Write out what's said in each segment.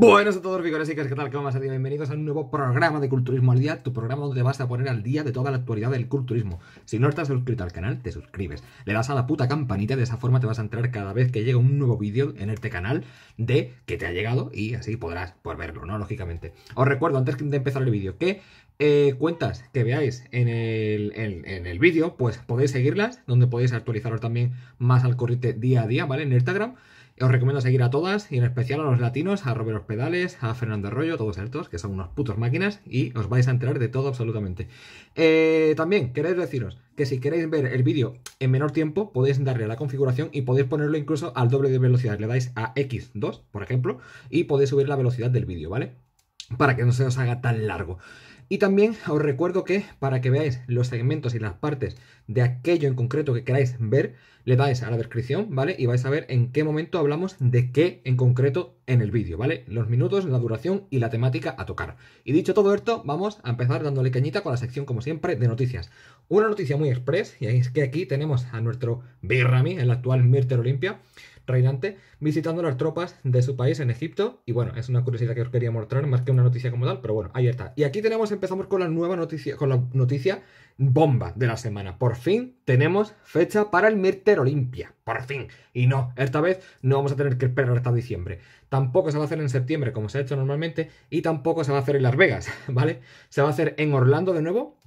Buenos a todos, vigores y que tal? ¿Cómo vas a Bienvenidos a un nuevo programa de Culturismo al Día, tu programa donde vas a poner al día de toda la actualidad del culturismo. Si no estás suscrito al canal, te suscribes, le das a la puta campanita, de esa forma te vas a entrar cada vez que llega un nuevo vídeo en este canal de que te ha llegado y así podrás por verlo, ¿no? Lógicamente. Os recuerdo, antes de empezar el vídeo, que eh, cuentas que veáis en el, en, el vídeo, pues podéis seguirlas, donde podéis actualizaros también más al corriente día a día, ¿vale? En Instagram. Os recomiendo seguir a todas y en especial a los latinos, a Robert Pedales, a Fernando Arroyo, todos estos, que son unos putos máquinas y os vais a enterar de todo absolutamente. Eh, también queréis deciros que si queréis ver el vídeo en menor tiempo, podéis darle a la configuración y podéis ponerlo incluso al doble de velocidad. Le dais a X2, por ejemplo, y podéis subir la velocidad del vídeo, ¿vale? Para que no se os haga tan largo. Y también os recuerdo que para que veáis los segmentos y las partes de aquello en concreto que queráis ver, le dais a la descripción, ¿vale? Y vais a ver en qué momento hablamos de qué en concreto en el vídeo, ¿vale? Los minutos, la duración y la temática a tocar. Y dicho todo esto, vamos a empezar dándole cañita con la sección, como siempre, de noticias. Una noticia muy express, y es que aquí tenemos a nuestro Birrami, el actual Mirter Olimpia, reinante, visitando las tropas de su país en Egipto. Y bueno, es una curiosidad que os quería mostrar, más que una noticia como tal, pero bueno, ahí está. Y aquí tenemos, empezamos con la nueva noticia, con la noticia bomba de la semana. Por fin tenemos fecha para el Mirter Olimpia. Por fin. Y no, esta vez no vamos a tener que esperar hasta diciembre. Tampoco se va a hacer en septiembre, como se ha hecho normalmente, y tampoco se va a hacer en Las Vegas, ¿vale? Se va a hacer en Orlando de nuevo,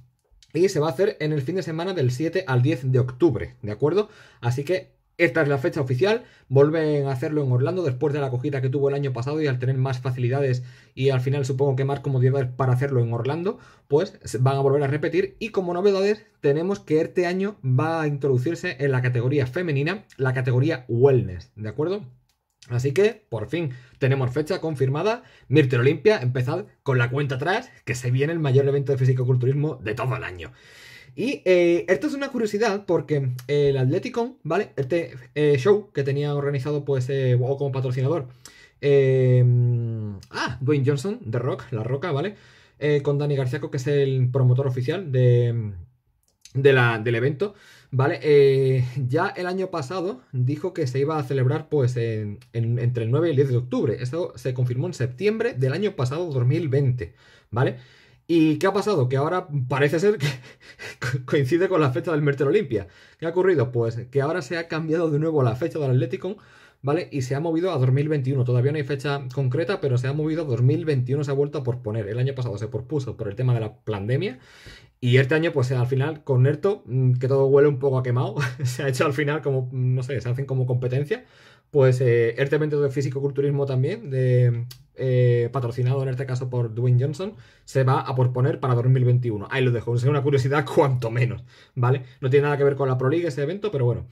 y se va a hacer en el fin de semana del 7 al 10 de octubre, ¿de acuerdo? Así que esta es la fecha oficial, vuelven a hacerlo en Orlando después de la acogida que tuvo el año pasado y al tener más facilidades y al final supongo que más comodidades para hacerlo en Orlando, pues van a volver a repetir y como novedades tenemos que este año va a introducirse en la categoría femenina, la categoría wellness, ¿de acuerdo? Así que, por fin, tenemos fecha confirmada. Mirte Olimpia, empezad con la cuenta atrás, que se viene el mayor evento de fisicoculturismo de todo el año. Y eh, esto es una curiosidad porque eh, el Atlético, ¿vale? Este eh, show que tenía organizado, pues, o como patrocinador. ah, Dwayne Johnson, The Rock, La Roca, ¿vale? con Dani Garciaco, que es el promotor oficial la, del evento, ¿vale? ya el año pasado dijo que se iba a celebrar, pues, entre el 9 y el 10 de octubre. Esto se confirmó en septiembre del año pasado, 2020, ¿vale? vale ¿Y qué ha pasado? Que ahora parece ser que coincide con la fecha del Mertel Olimpia. ¿Qué ha ocurrido? Pues que ahora se ha cambiado de nuevo la fecha del Atlético, ¿vale? Y se ha movido a 2021. Todavía no hay fecha concreta, pero se ha movido a 2021, se ha vuelto a posponer. El año pasado se propuso por el tema de la pandemia. Y este año, pues al final, con Nerto, mm, que todo huele un poco a quemado, se ha hecho al final como, mm, no sé, se hacen como competencia. Pues este eh, evento de Físico-Culturismo también, de, eh, patrocinado en este caso por Dwayne Johnson, se va a posponer para 2021. Ahí lo dejo, es una curiosidad cuanto menos, ¿vale? No tiene nada que ver con la Pro League ese evento, pero bueno.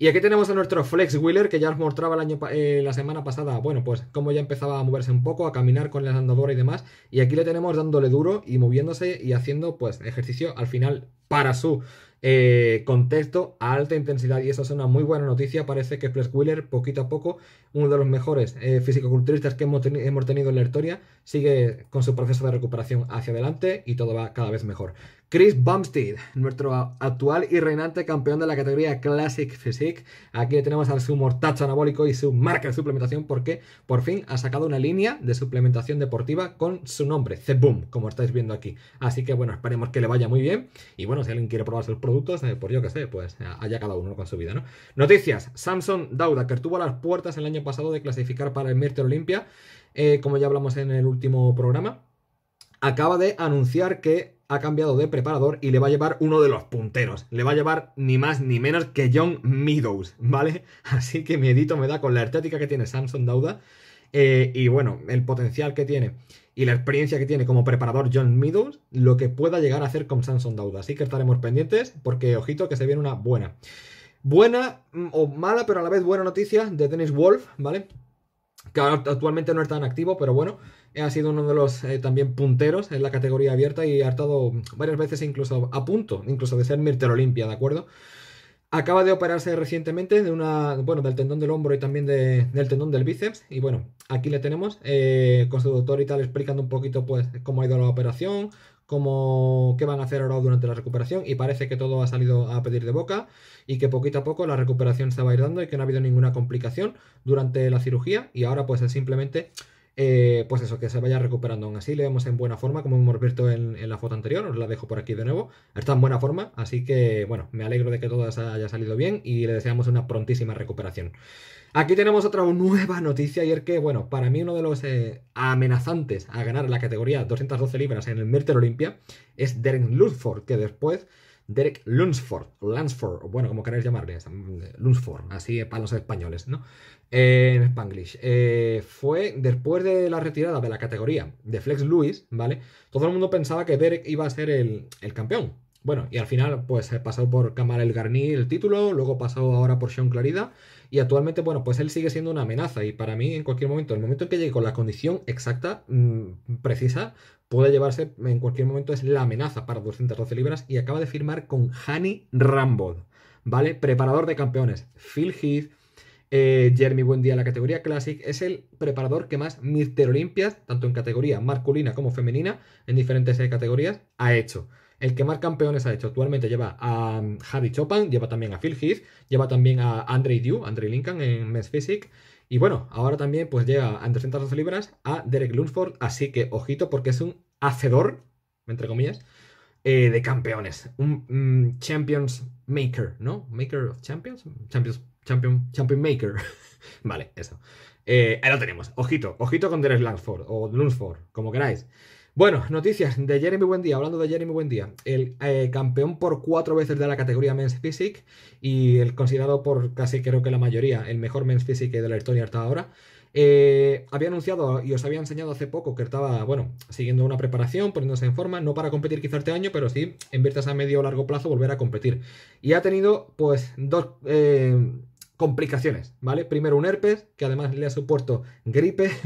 Y aquí tenemos a nuestro Flex Wheeler, que ya os mostraba el año, eh, la semana pasada, bueno, pues como ya empezaba a moverse un poco, a caminar con la andadora y demás, y aquí le tenemos dándole duro y moviéndose y haciendo pues ejercicio al final para su eh, contexto a alta intensidad y eso es una muy buena noticia. Parece que Flex Wheeler, poquito a poco, uno de los mejores eh, fisicoculturistas que hemos, hemos, tenido en la historia, sigue con su proceso de recuperación hacia adelante y todo va cada vez mejor. Chris Bumstead, nuestro actual y reinante campeón de la categoría Classic Physique. Aquí le tenemos al su mortacho anabólico y su marca de suplementación porque por fin ha sacado una línea de suplementación deportiva con su nombre, The como estáis viendo aquí. Así que bueno, esperemos que le vaya muy bien. Y bueno, si alguien quiere probar sus productos, eh, por pues yo que sé, pues eh, haya cada uno con su vida, ¿no? Noticias. Samson que tuvo las puertas el año pasado de clasificar para el Míster Olimpia, eh, como ya hablamos en el último programa. Acaba de anunciar que ha cambiado de preparador y le va a llevar uno de los punteros. Le va a llevar ni más ni menos que John Meadows, ¿vale? Así que miedito me da con la estética que tiene Samson Dauda eh, y bueno, el potencial que tiene y la experiencia que tiene como preparador John Meadows, lo que pueda llegar a hacer con Samson Dauda. Así que estaremos pendientes porque ojito que se viene una buena. Buena mm, o mala, pero a la vez buena noticia de Dennis Wolf, ¿vale? que actualmente no es tan activo, pero bueno, eh, ha sido uno de los eh, también punteros en la categoría abierta y ha estado varias veces incluso a punto, incluso de ser Mirter Olimpia, ¿de acuerdo? Acaba de operarse recientemente de una, bueno, del tendón del hombro y también del tendón del bíceps. Y bueno, aquí le tenemos eh, con su doctor y tal explicando un poquito pues cómo ha ido la operación, como qué van a hacer ahora durante la recuperación y parece que todo ha salido a pedir de boca y que poquito a poco la recuperación se va a ir dando y que no ha habido ninguna complicación durante la cirugía y ahora pues es simplemente eh, pues eso, que se vaya recuperando aún así, le vemos en buena forma como hemos visto en, en, la foto anterior, os la dejo por aquí de nuevo, está en buena forma, así que bueno, me alegro de que todo haya salido bien y le deseamos una prontísima recuperación. Aquí tenemos otra nueva noticia y es que, bueno, para mí uno de los eh, amenazantes a ganar la categoría 212 libras en el Merter Olympia es Derek Lunsford, que después Derek Lunsford, Lunsford, bueno, como queráis llamarle, mm, Lunsford, así para los españoles, ¿no? Eh, en Spanglish. Eh, fue después de la retirada de la categoría de Flex Lewis, ¿vale? Todo el mundo pensaba que Derek iba a ser el, campeón. Bueno, y al final, pues pasado por Kamal El Garni el título, luego pasó ahora por Sean Clarida y actualmente, bueno, pues él sigue siendo una amenaza y para mí en cualquier momento, el momento en que llegue con la condición exacta, mm, precisa, puede llevarse en cualquier momento, es la amenaza para 212 libras y acaba de firmar con Hani Rambod ¿vale? Preparador de campeones, Phil Heath. Eh, Jeremy Buendía la categoría Classic es el preparador que más Mister Olimpias, tanto en categoría masculina como femenina, en diferentes eh, categorías, ha hecho. El que más campeones ha hecho actualmente lleva a um, Harry Chopin, lleva también a Phil Heath, lleva también a Andre Diu, Andre Lincoln en Men's Physique. Y bueno, ahora también pues llega a 312 libras a Derek Lunsford, así que ojito porque es un hacedor, entre comillas, eh, de campeones. Un mm, Champions Maker, ¿no? Maker of Champions? Champions, champion, champion Maker. vale, eso. Eh, ahí lo tenemos. Ojito, ojito con Derek Lunsford o Lunsford, como queráis. Bueno, noticias de Jeremy Buendía. Hablando de Jeremy Buendía, el eh, campeón por cuatro veces de la categoría Men's Physique y el considerado por casi creo que la mayoría el mejor Men's Physique de la historia hasta ahora. Eh, había anunciado y os había enseñado hace poco que estaba, bueno, siguiendo una preparación, poniéndose en forma, no para competir quizá este año, pero sí en vistas a medio o largo plazo volver a competir. Y ha tenido, pues, dos eh, complicaciones, ¿vale? Primero un herpes, que además le ha supuesto gripe.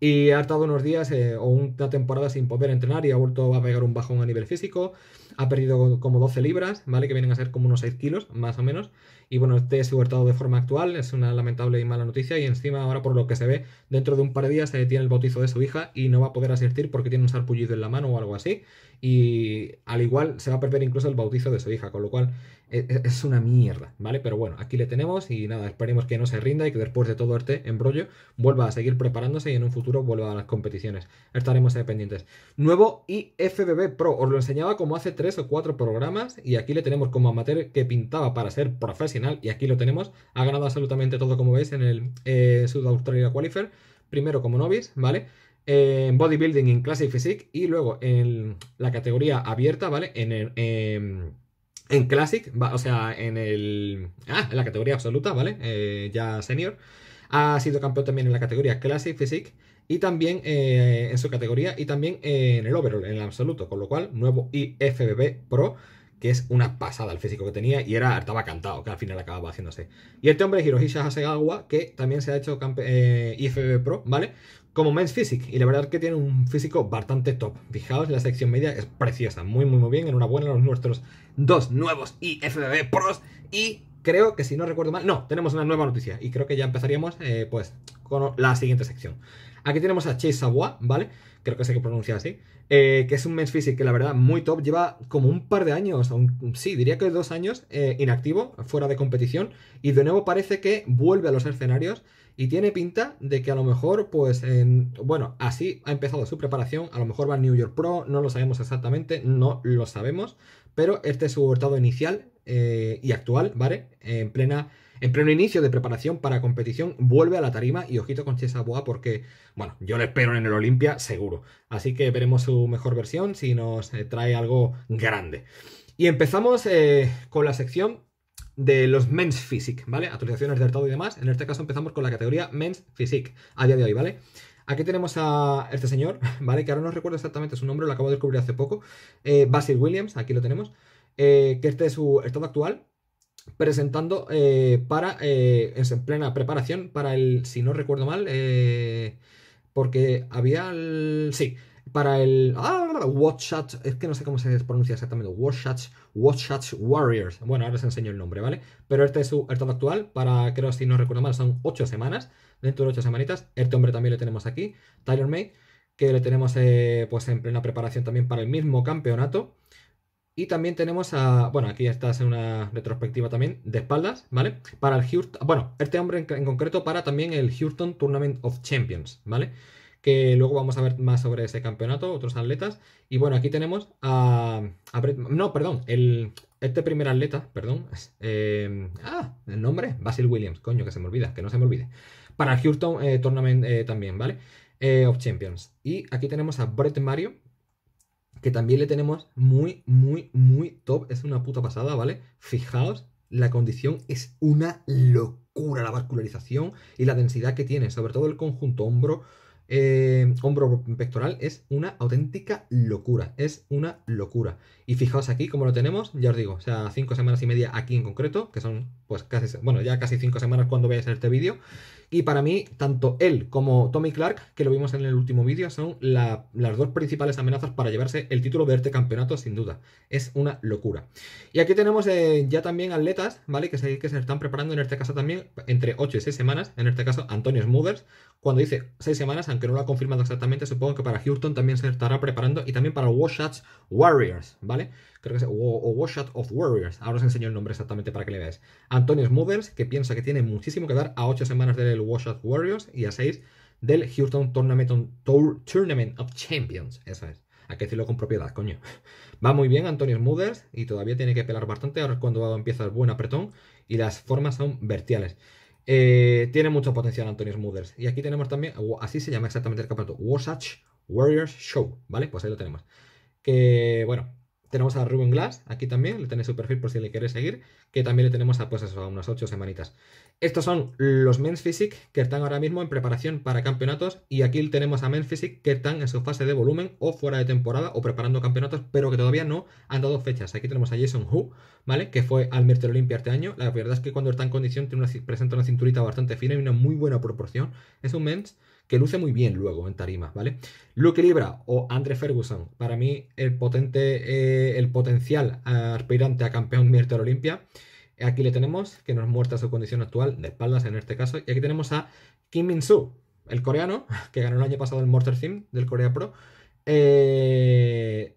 y ha estado unos días eh, o una temporada sin poder entrenar y ha vuelto a pegar un bajón a nivel físico. Ha perdido como 12 libras, ¿vale? Que vienen a ser como unos 6 kilos, más o menos y bueno, este es hurtado de forma actual, es una lamentable y mala noticia y encima ahora por lo que se ve, dentro de un par de días se detiene el bautizo de su hija y no va a poder asistir porque tiene un sarpullido en la mano o algo así y al igual se va a perder incluso el bautizo de su hija, con lo cual e, e, es una mierda, ¿vale? Pero bueno, aquí le tenemos y nada, esperemos que no se rinda y que después de todo este embrollo vuelva a seguir preparándose y en un futuro vuelva a las competiciones. Estaremos pendientes. Nuevo IFBB Pro, os lo enseñaba como hace tres o cuatro programas y aquí le tenemos como amateur que pintaba para ser profesional y aquí lo tenemos, ha ganado absolutamente todo, como veis, en el eh, Australia Qualifier, primero como novice, ¿vale? En eh, bodybuilding en Classic Physique y luego en la categoría abierta, ¿vale? En em, en Classic, o sea, en el. Ah, en la categoría absoluta, ¿vale? Eh, ya senior. Ha sido campeón también en la categoría Classic Physique. Y también eh, en su categoría. Y también en el overall, en el absoluto. Con lo cual, nuevo IFBB Pro que es una pasada el físico que tenía y era estaba cantado, que al final acababa haciéndose. Y este hombre, Hirohisha Hasegawa, que también se ha hecho eh, IFBB IFB Pro, ¿vale? Como Men's Physique, y la verdad es que tiene un físico bastante top. Fijaos, la sección media es preciosa, muy, muy, muy bien. Enhorabuena a los nuestros dos nuevos IFBB Pros y creo que si no recuerdo mal, no, tenemos una nueva noticia y creo que ya empezaríamos eh, pues con la siguiente sección. Aquí tenemos a Chase Agua, ¿vale? Creo que sé que pronuncia así. Eh, que es un men's physique que la verdad muy top. Lleva como un par de años, sí, diría que dos años eh, inactivo, fuera de competición. Y de nuevo parece que vuelve a los escenarios. Y tiene pinta de que a lo mejor, pues, bueno, así ha empezado su preparación. A lo mejor va a New York Pro, no lo sabemos exactamente, no lo sabemos. Pero este es su estado inicial eh, y actual, ¿vale? En plena en pleno inicio de preparación para competición, vuelve a la tarima y ojito con Chesa Boa porque, bueno, yo le espero en el Olimpia seguro. Así que veremos su mejor versión si nos eh, trae algo grande. Y empezamos eh, con la sección de los Men's Physique, ¿vale? Actualizaciones de estado y demás. En este caso empezamos con la categoría Men's Physique a día de hoy, ¿vale? Aquí tenemos a este señor, ¿vale? Que ahora no recuerdo exactamente su nombre, lo acabo de descubrir hace poco. Eh, Basil Williams, aquí lo tenemos. que este es su estado actual, presentando eh, para eh, es en plena preparación para el si no recuerdo mal eh, porque había el sí para el ah, es que no sé cómo se pronuncia exactamente watch Watchats Warriors bueno ahora os enseño el nombre vale pero este es su tema actual para creo si no recuerdo mal son ocho semanas dentro de ocho semanitas este hombre también lo tenemos aquí Tyler May que le tenemos pues en plena preparación también para el mismo campeonato y también tenemos a. Bueno, aquí estás en una retrospectiva también de espaldas, ¿vale? Para el Houston. Bueno, este hombre en, concreto para también el Houston Tournament of Champions, ¿vale? Que luego vamos a ver más sobre ese campeonato, otros atletas. Y bueno, aquí tenemos a. Brett, no, perdón, el. Este primer atleta, perdón. Eh, ah, el nombre, Basil Williams, coño, que se me olvida, que no se me olvide. Para el Houston eh, Tournament eh, también, ¿vale? of Champions. Y aquí tenemos a Brett Mario, que también le tenemos muy, muy, muy top. Es una puta pasada, ¿vale? Fijaos, la condición es una locura, la vascularización y la densidad que tiene, sobre todo el conjunto hombro. Eh, hombro pectoral es una auténtica locura, es una locura. Y fijaos aquí como lo tenemos, ya os digo, o sea, cinco semanas y media aquí en concreto, que son pues casi, bueno, ya casi cinco semanas cuando hacer este vídeo. Y para mí, tanto él como Tommy Clark, que lo vimos en el último vídeo, son las dos principales amenazas para llevarse el título de este campeonato, sin duda. Es una locura. Y aquí tenemos eh, ya también atletas, ¿vale? Que se, que se están preparando en este caso también entre 8 y 6 semanas. En este caso, Antonio smothers. cuando dice 6 semanas, aunque no lo ha confirmado exactamente, supongo que para Houston también se estará preparando y también para Washington Warriors, ¿vale? o, Washout of Warriors, ahora os enseño el nombre exactamente para que le veáis. Antonio Smothers, que piensa que tiene muchísimo que dar a 8 semanas del Washout Warriors y a 6 del Houston Tournament, of Champions, eso es. Hay que decirlo con propiedad, coño. Va muy bien Antonio Smothers y todavía tiene que pelar bastante. Ahora es cuando empieza el buen apretón y las formas son verticales. Eh, tiene mucho potencial Antonio Smothers. Y aquí tenemos también, así se llama exactamente el capítulo. Wasatch Warriors Show, ¿vale? Pues ahí lo tenemos. Que, bueno, tenemos a Ruben Glass, aquí también, le tenéis su perfil por si le queréis seguir, que también le tenemos a pues a unas 8 semanitas. Estos son los Men's Physique que están ahora mismo en preparación para campeonatos y aquí tenemos a Men's Physique que están en su fase de volumen o fuera de temporada o preparando campeonatos, pero que todavía no han dado fechas. Aquí tenemos a Jason Hu, ¿vale? Que fue al Mr. Olympia este año. La verdad es que cuando está en condición tiene presenta una cinturita bastante fina y una muy buena proporción. Es un Men's que luce muy bien luego en tarima, ¿vale? Luke Libra o Andre Ferguson, para mí el potente, eh, el potencial aspirante a campeón mierterolimpia. Olimpia. Aquí le tenemos, que nos muestra su condición actual, de espaldas en este caso. Y aquí tenemos a Kim Min-soo, el coreano, que ganó el año pasado el Mortar Team del Corea Pro. Eh,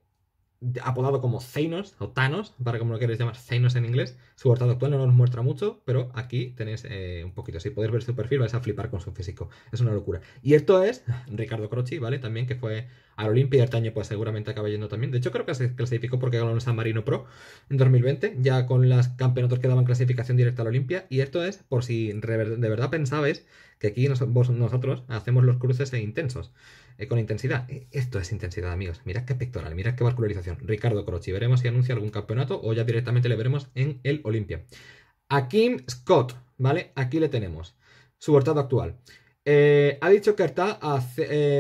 apodado como Zainos o Thanos, para como lo queréis llamar, Zainos en inglés. Su portada actual no nos muestra mucho, pero aquí tenéis eh, un poquito. Si podéis ver su perfil, vais a flipar con su físico. Es una locura. Y esto es Ricardo Croci, ¿vale? También que fue al Olimpia y este año, pues seguramente acaba yendo también. De hecho, creo que se clasificó porque ganó en San Marino Pro en 2020, ya con las campeonatos que daban clasificación directa a la Olimpia. Y esto es por si de verdad pensabais que aquí nosotros hacemos los cruces e intensos. Eh, con intensidad. Eh, esto es intensidad, amigos. Mirad qué pectoral, mirad qué vascularización. Ricardo Crochi. veremos si anuncia algún campeonato o ya directamente le veremos en el Olimpia. A Kim Scott, ¿vale? Aquí le tenemos. Su portado actual. Eh, ha dicho que está,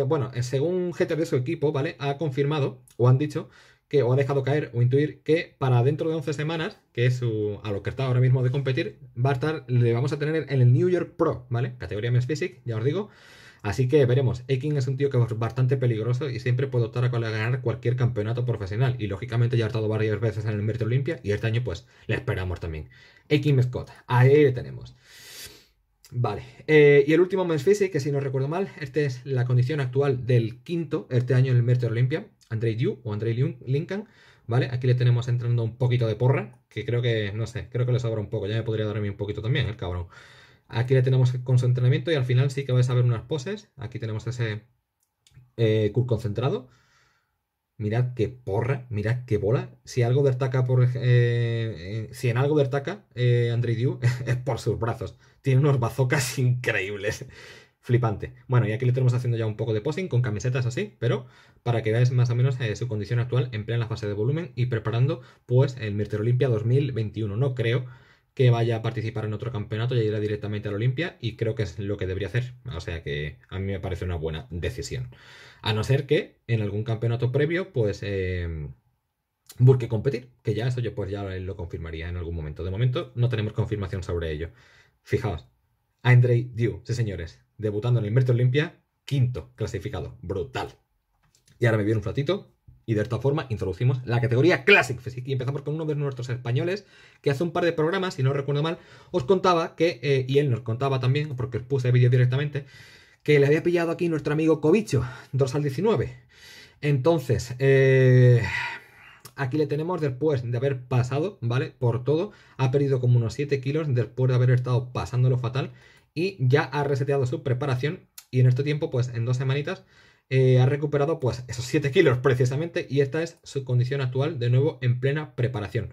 bueno, según gente de su equipo, ¿vale? Ha confirmado, o han dicho, que, o ha dejado caer o intuir que para dentro de 11 semanas, que es a lo que está ahora mismo de competir, va le vamos a tener en el New York Pro, ¿vale? Categoría Men's Physique, ya os digo. Así que veremos. Ekim es un tío que es bastante peligroso y siempre puede optar a ganar cualquier campeonato profesional. Y lógicamente ya ha estado varias veces en el Merto Olimpia y este año pues le esperamos también. Ekin Scott, ahí le tenemos. Vale, eh, y el último físico que si no recuerdo mal, esta es la condición actual del quinto este año en el Merto Olimpia, Andrei Yu o Andrei Lincoln. ¿vale? Aquí le tenemos entrando un poquito de porra, que creo que, no sé, creo que le sobra un poco, ya me podría dar a mí un poquito también, el cabrón. Aquí le tenemos entrenamiento y al final sí que vais a ver unas poses. Aquí tenemos ese eh, concentrado. Mirad qué porra, mirad qué bola. Si algo destaca por eh, eh, si en algo destaca eh, Andre Dew es por sus brazos. Tiene unos bazocas increíbles. Flipante. Bueno, y aquí le tenemos haciendo ya un poco de posing con camisetas así, pero para que veáis más o menos eh, su condición actual en la fase de volumen y preparando pues el Mr. Olimpia 2021. No creo que vaya a participar en otro campeonato, y irá directamente al Olimpia y creo que es lo que debería hacer. O sea que a mí me parece una buena decisión. A no ser que en algún campeonato previo, pues eh, busque competir, que ya eso yo pues ya lo confirmaría en algún momento. De momento no tenemos confirmación sobre ello. Fijaos, Andrei Diu, sí señores, debutando en el Merto Olimpia, quinto clasificado, brutal. Y ahora me viene un ratito y de esta forma introducimos la categoría Classic Y empezamos con uno de nuestros españoles, que hace un par de programas, si no recuerdo mal, os contaba que, eh, y él nos contaba también, porque os puse vídeo directamente, que le había pillado aquí nuestro amigo Cobicho, dorsal 19. Entonces, eh, aquí le tenemos después de haber pasado, ¿vale? Por todo, ha perdido como unos 7 kilos después de haber estado pasándolo fatal y ya ha reseteado su preparación y en este tiempo, pues en dos semanitas, eh, ha recuperado pues esos 7 kilos precisamente y esta es su condición actual de nuevo en plena preparación.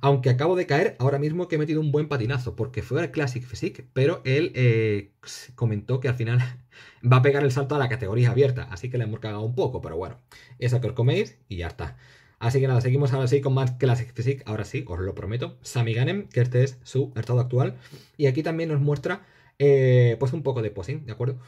Aunque acabo de caer ahora mismo que he metido un buen patinazo porque fue el Classic Physique, pero él eh, comentó que al final va a pegar el salto a la categoría abierta, así que le hemos cagado un poco, pero bueno, eso que os coméis y ya está. Así que nada, seguimos ahora sí con más Classic Physique, ahora sí, os lo prometo. Sami Ganem, que este es su estado actual. Y aquí también nos muestra eh, pues un poco de posing, ¿de acuerdo?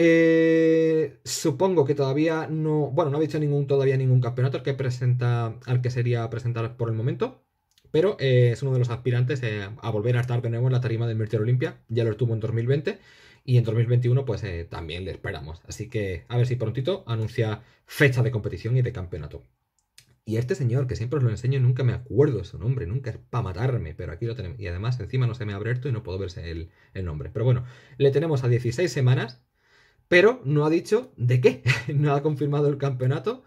Eh, supongo que todavía no. Bueno, no ha dicho ningún, todavía ningún campeonato al que presenta. Al que sería presentar por el momento. Pero eh, es uno de los aspirantes eh, a volver a estar de nuevo en la tarima del Mirtier Olimpia. Ya lo estuvo en 2020. Y en 2021, pues también le esperamos. Así que a ver si prontito anuncia fecha de competición y de campeonato. Y este señor, que siempre os lo enseño, nunca me acuerdo su nombre, nunca es para matarme, pero aquí lo tenemos. Y además, encima no se me ha abierto y no puedo verse el, el nombre. Pero bueno, le tenemos a 16 semanas pero no ha dicho de qué, no ha confirmado el campeonato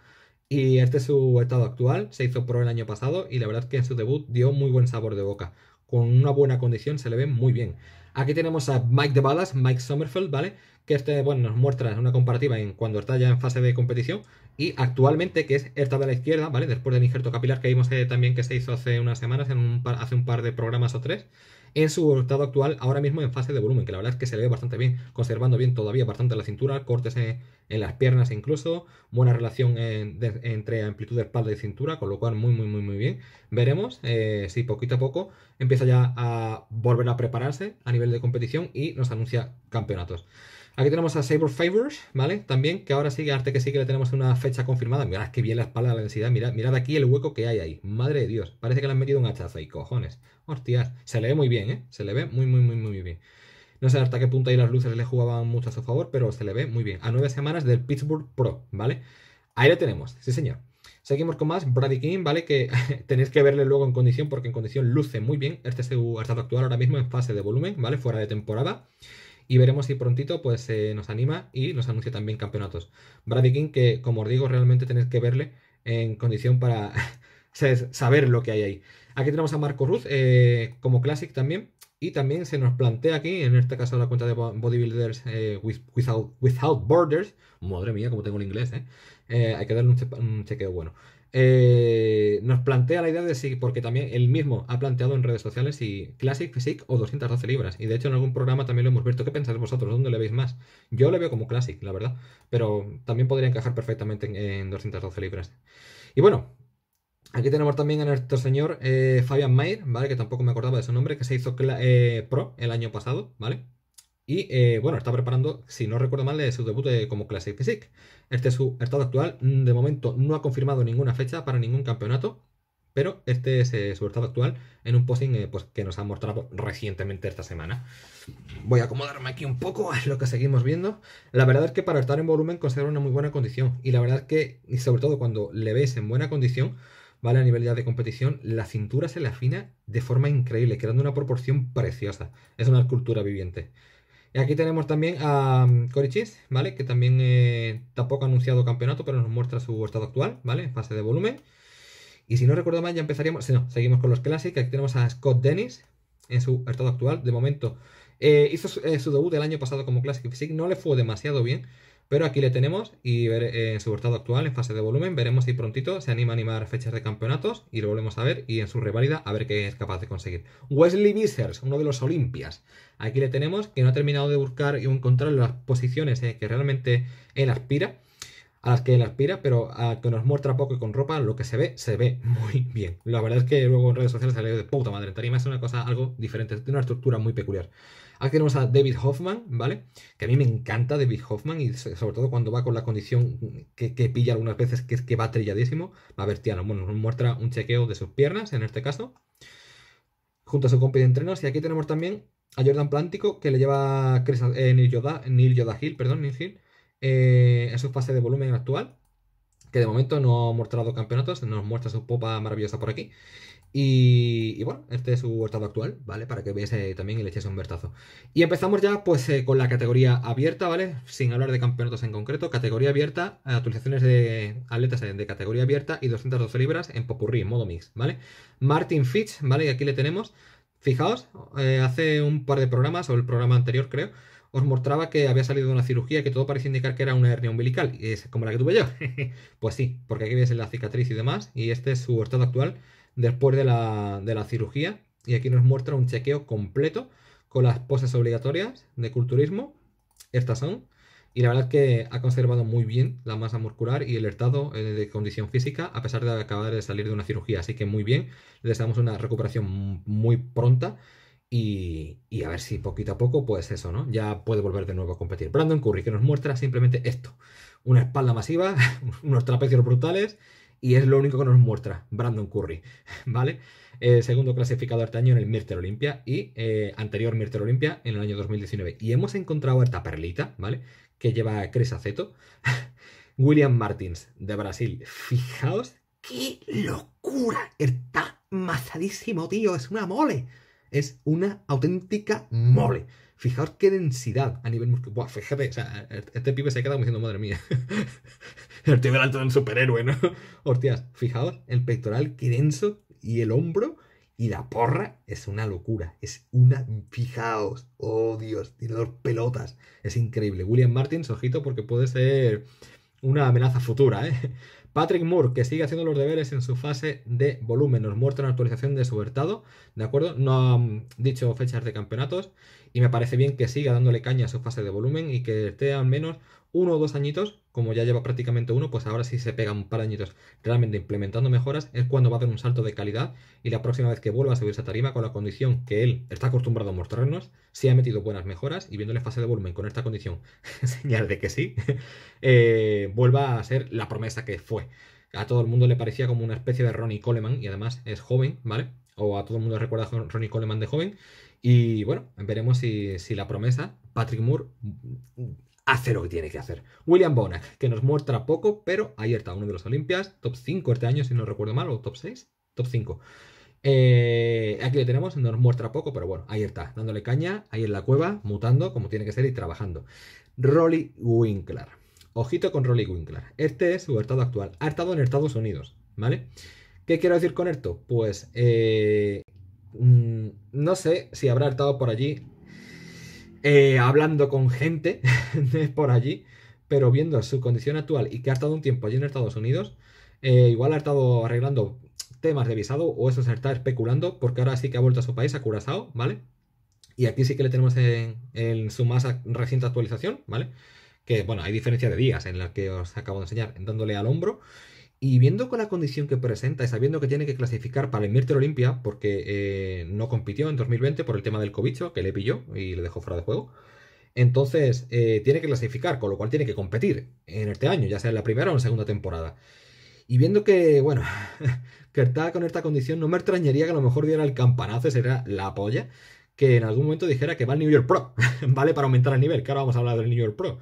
y este es su estado actual, se hizo pro el año pasado y la verdad es que en su debut dio muy buen sabor de boca, con una buena condición se le ve muy bien. Aquí tenemos a Mike de Ballas, Mike Sommerfeld, ¿vale? Que este, bueno, nos muestra una comparativa en cuando está ya en fase de competición y actualmente, que es esta de la izquierda, ¿vale? Después del injerto capilar que vimos eh, también que se hizo hace unas semanas, en hace un par de programas o tres, en su estado actual, ahora mismo en fase de volumen, que la verdad es que se le ve bastante bien, conservando bien todavía bastante la cintura, cortes en, las piernas incluso, buena relación entre amplitud de espalda y cintura, con lo cual muy, muy, muy, muy bien. Veremos eh, si poquito a poco empieza ya a volver a prepararse a nivel de competición y nos anuncia campeonatos. Aquí tenemos a Saber Favors, ¿vale? También, que ahora sí, arte que sí que le tenemos una fecha confirmada. Mirad que bien la espalda de la densidad. Mirad, mirad aquí el hueco que hay ahí. Madre de Dios. Parece que le han metido un hachazo ahí, cojones. Hostias. Se le ve muy bien, ¿eh? Se le ve muy, muy, muy, muy bien. No sé hasta qué punto ahí las luces le jugaban mucho a su favor, pero se le ve muy bien. A nueve semanas del Pittsburgh Pro, ¿vale? Ahí lo tenemos, sí señor. Seguimos con más, Brady King, ¿vale? Que tenéis que verle luego en condición, porque en condición luce muy bien. Este es su estado actual ahora mismo en fase de volumen, ¿vale? Fuera de temporada y veremos si prontito pues se eh, nos anima y nos anuncia también campeonatos. Brady King, que como os digo, realmente tenéis que verle en condición para saber lo que hay ahí. Aquí tenemos a Marco Ruz eh, como Classic también. Y también se nos plantea aquí, en este caso la cuenta de Bodybuilders eh, without, Borders. Madre mía, como tengo el inglés, hay que darle un chequeo bueno. Eh, nos plantea la idea de si, porque también él mismo ha planteado en redes sociales si Classic Physique o 212 libras. Y de hecho en algún programa también lo hemos visto. ¿Qué pensáis vosotros? ¿Dónde le veis más? Yo le veo como Classic, la verdad. Pero también podría encajar perfectamente en, 212 libras. Y bueno. Aquí tenemos también a nuestro señor eh, Fabian Mayer, ¿vale? Que tampoco me acordaba de su nombre, que se hizo eh, pro el año pasado, ¿vale? Y eh, bueno, está preparando, si no recuerdo mal, su debut eh, como Classic Physique. Este es su estado actual. Mm, de momento no ha confirmado ninguna fecha para ningún campeonato. Pero este es eh, su estado actual en un posting pues, que nos ha mostrado recientemente esta semana. Voy a acomodarme aquí un poco, es lo que seguimos viendo. La verdad es que para estar en volumen considera una muy buena condición. Y la verdad es que, y sobre todo cuando le veis en buena condición, ¿vale? A nivel de competición, la cintura se le afina de forma increíble, creando una proporción preciosa. Es una escultura viviente. Y Aquí tenemos también a mm, Cory ¿vale? Que también eh, tampoco ha anunciado campeonato, pero nos muestra su estado actual, ¿vale? Fase de volumen. Y si no recuerdo mal, ya empezaríamos. No, seguimos con los Classic. Aquí tenemos a Scott Dennis en su estado actual. De momento, eh, hizo su, eh, debut el año pasado como Classic Physique. No le fue demasiado bien. Pero aquí le tenemos y ver, en eh, su estado actual, en fase de volumen, veremos si prontito se anima a animar fechas de campeonatos y lo volvemos a ver y en su reválida a ver qué es capaz de conseguir. Wesley Vissers, uno de los Olimpias. Aquí le tenemos que no ha terminado de buscar y encontrar las posiciones eh, que realmente él aspira, a las que él aspira, pero a que nos muestra poco y con ropa lo que se ve, se ve muy bien. La verdad es que luego en redes sociales sale de puta madre, tarima es una cosa algo diferente, tiene una estructura muy peculiar. Aquí tenemos a David Hoffman, ¿vale? Que a mí me encanta David Hoffman y sobre todo cuando va con la condición que, pilla algunas veces, que es que va trilladísimo, va vertiano. Bueno, nos muestra un chequeo de sus piernas en este caso, junto a su compi de entrenos. Y aquí tenemos también a Jordan Plántico, que le lleva eh, Neil, Yoda, perdón, Neil eh, en su fase de volumen actual que de momento no ha mostrado campeonatos, nos muestra su popa maravillosa por aquí. Y, bueno, este es su estado actual, ¿vale? Para que veáis eh, también y le echéis un vertazo. Y empezamos ya pues eh, con la categoría abierta, ¿vale? Sin hablar de campeonatos en concreto. Categoría abierta, actualizaciones de atletas de categoría abierta y 212 libras en Popurrí, en modo mix, ¿vale? Martin Fitch, ¿vale? Y aquí le tenemos. Fijaos, eh, hace un par de programas, o el programa anterior creo, os mostraba que había salido de una cirugía que todo parece indicar que era una hernia umbilical, y es como la que tuve yo. pues sí, porque aquí veis la cicatriz y demás, y este es su estado actual después de la, de la cirugía. Y aquí nos muestra un chequeo completo con las poses obligatorias de culturismo. Estas son. Y la verdad que ha conservado muy bien la masa muscular y el estado eh, de condición física a pesar de acabar de salir de una cirugía. Así que muy bien, le deseamos una recuperación muy pronta y, y, a ver si poquito a poco, pues eso, ¿no? Ya puede volver de nuevo a competir. Brandon Curry, que nos muestra simplemente esto. Una espalda masiva, unos trapecios brutales y es lo único que nos muestra Brandon Curry, ¿vale? Eh, segundo clasificado este año en el Mirter Olimpia y eh, anterior Mirter Olimpia en el año 2019. Y hemos encontrado esta perlita, ¿vale? Que lleva Cresaceto, William Martins, de Brasil. Fijaos, qué locura. Está mazadísimo, tío. Es una mole. Es una auténtica mole. Fijaos qué densidad a nivel muscular. Buah, fíjate, o sea, este pibe se queda como diciendo, madre mía. el tío del alto un superhéroe, ¿no? Hostias, fijaos, el pectoral, qué denso, y el hombro, y la porra, es una locura. Es una. Fijaos, oh Dios, tiene dos pelotas. Es increíble. William Martins, ojito, porque puede ser una amenaza futura, ¿eh? Patrick Moore, que sigue haciendo los deberes en su fase de volumen, nos muestra una actualización de su ¿de acuerdo? No han dicho fechas de campeonatos. Y me parece bien que siga dándole caña a su fase de volumen y que esté al menos uno o dos añitos, como ya lleva prácticamente uno, pues ahora sí se pega un par de añitos realmente implementando mejoras, es cuando va a haber un salto de calidad y la próxima vez que vuelva a subir a tarima con la condición que él está acostumbrado a mostrarnos, si ha metido buenas mejoras y viéndole fase de volumen con esta condición, señal de que sí, eh, vuelva a ser la promesa que fue. A todo el mundo le parecía como una especie de Ronnie Coleman y además es joven, ¿vale? O a todo el mundo recuerda a Ronnie Coleman de joven y bueno, veremos si, la promesa, Patrick Moore, hace lo que tiene que hacer. William Bonac, que nos muestra poco, pero ayer está uno de los Olimpias, top 5 este año, si no recuerdo mal, o top 6, top 5. Eh, aquí lo tenemos, nos muestra poco, pero bueno, ahí está, dándole caña, ahí en la cueva, mutando como tiene que ser y trabajando. Rolly Winkler. Ojito con Rolly Winkler. Este es su estado actual. Ha estado en Estados Unidos, ¿vale? ¿Qué quiero decir con esto? Pues eh, Mm, no sé si habrá estado por allí eh, hablando con gente por allí, pero viendo su condición actual y que ha estado un tiempo allí en Estados Unidos, eh, igual ha estado arreglando temas de visado o eso se está especulando porque ahora sí que ha vuelto a su país, a Curazao, ¿vale? Y aquí sí que le tenemos en, en su más reciente actualización, ¿vale? Que bueno, hay diferencia de días en la que os acabo de enseñar, dándole al hombro. Y viendo con la condición que presenta y sabiendo que tiene que clasificar para el Mirter Olimpia, porque eh, no compitió en 2020 por el tema del cobicho que le pilló y le dejó fuera de juego, entonces eh, tiene que clasificar, con lo cual tiene que competir en este año, ya sea en la primera o en la segunda temporada. Y viendo que, bueno, que está con esta condición, no me extrañaría que a lo mejor diera el campanazo, será la polla, que en algún momento dijera que va al New York Pro, ¿vale? Para aumentar el nivel, que ahora vamos a hablar del New York Pro.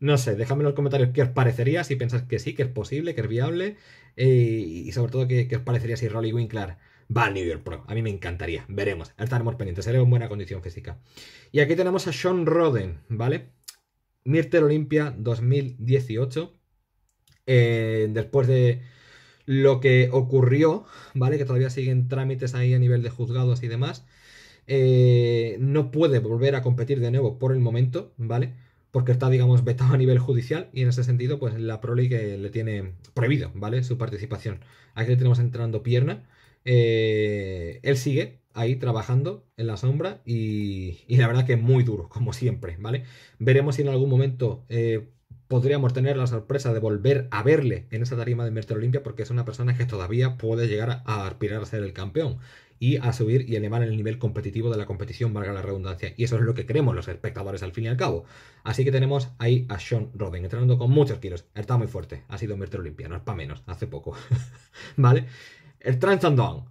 No sé, déjame en los comentarios qué os parecería, si pensáis que sí, que es posible, que es viable, eh, y sobre todo qué, os parecería si Rolly Winkler va al New York Pro. A mí me encantaría, veremos, estaremos pendiente Seré en buena condición física. Y aquí tenemos a Sean Roden, ¿vale? Mirtel Olimpia 2018, eh, después de lo que ocurrió, ¿vale? Que todavía siguen trámites ahí a nivel de juzgados y demás. Eh, no puede volver a competir de nuevo por el momento, ¿vale? porque está, digamos, vetado a nivel judicial y en ese sentido, pues la Pro League eh, le tiene prohibido, ¿vale? Su participación. Aquí le tenemos entrando pierna. Eh, él sigue ahí trabajando en la sombra y, la verdad que es muy duro, como siempre, ¿vale? Veremos si en algún momento eh, podríamos tener la sorpresa de volver a verle en esa tarima de Merter Olimpia porque es una persona que todavía puede llegar a aspirar a ser el campeón y a subir y elevar el nivel competitivo de la competición, valga la redundancia. Y eso es lo que queremos los espectadores al fin y al cabo. Así que tenemos ahí a Sean Roden, entrenando con muchos kilos. Está muy fuerte, ha sido un Olimpia, no es para menos, hace poco. ¿Vale? El Transandon,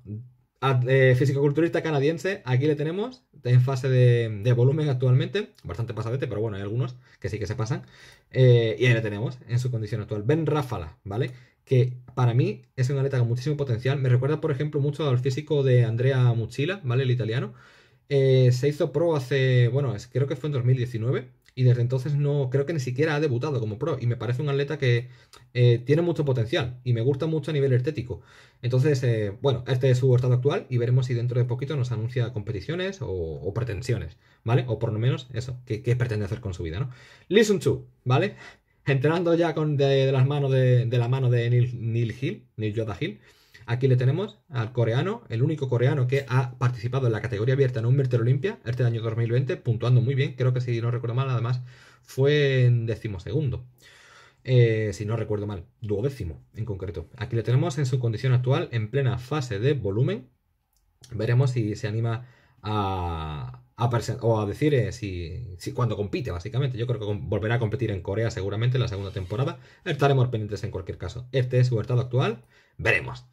eh, físico-culturista canadiense, aquí le tenemos, en fase de, volumen actualmente, bastante pasadete, pero bueno, hay algunos que sí que se pasan. Eh, y ahí le tenemos, en su condición actual. Ben Ráfala, ¿vale? que para mí es un atleta con muchísimo potencial. Me recuerda, por ejemplo, mucho al físico de Andrea Muchila, ¿vale? El italiano. Eh, se hizo pro hace, bueno, creo que fue en 2019 y desde entonces no creo que ni siquiera ha debutado como pro y me parece un atleta que eh, tiene mucho potencial y me gusta mucho a nivel estético. Entonces, eh, bueno, este es su estado actual y veremos si dentro de poquito nos anuncia competiciones o, o pretensiones, ¿vale? O por lo menos eso, qué pretende hacer con su vida, ¿no? Listen to, ¿vale? Entrenando ya con de, las manos de, la mano de Neil, Neil Hill, Neil Yoda Hill, Aquí le tenemos al coreano, el único coreano que ha participado en la categoría abierta en un Merter Olimpia este año 2020, puntuando muy bien, creo que si no recuerdo mal, además fue en decimosegundo. Eh, si no recuerdo mal, duodécimo en concreto. Aquí le tenemos en su condición actual, en plena fase de volumen. Veremos si se anima a, a, o a decir eh, si, si, cuando compite, básicamente. Yo creo que volverá a competir en Corea seguramente en la segunda temporada. Estaremos pendientes en cualquier caso. Este es su estado actual. Veremos.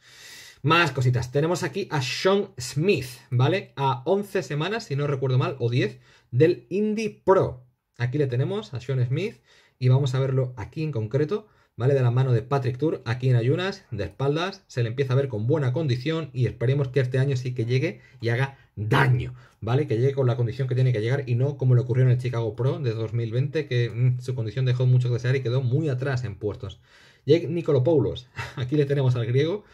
Más cositas. Tenemos aquí a Sean Smith, ¿vale? A 11 semanas, si no recuerdo mal, o 10, del Indie Pro. Aquí le tenemos a Sean Smith y vamos a verlo aquí en concreto. ¿vale? De la mano de Patrick Tour, aquí en ayunas, de espaldas, se le empieza a ver con buena condición y esperemos que este año sí que llegue y haga daño, ¿vale? Que llegue con la condición que tiene que llegar y no como le ocurrió en el Chicago Pro de 2020, que mm, su condición dejó mucho que desear y quedó muy atrás en puestos. Jake Nicolopoulos, aquí le tenemos al griego,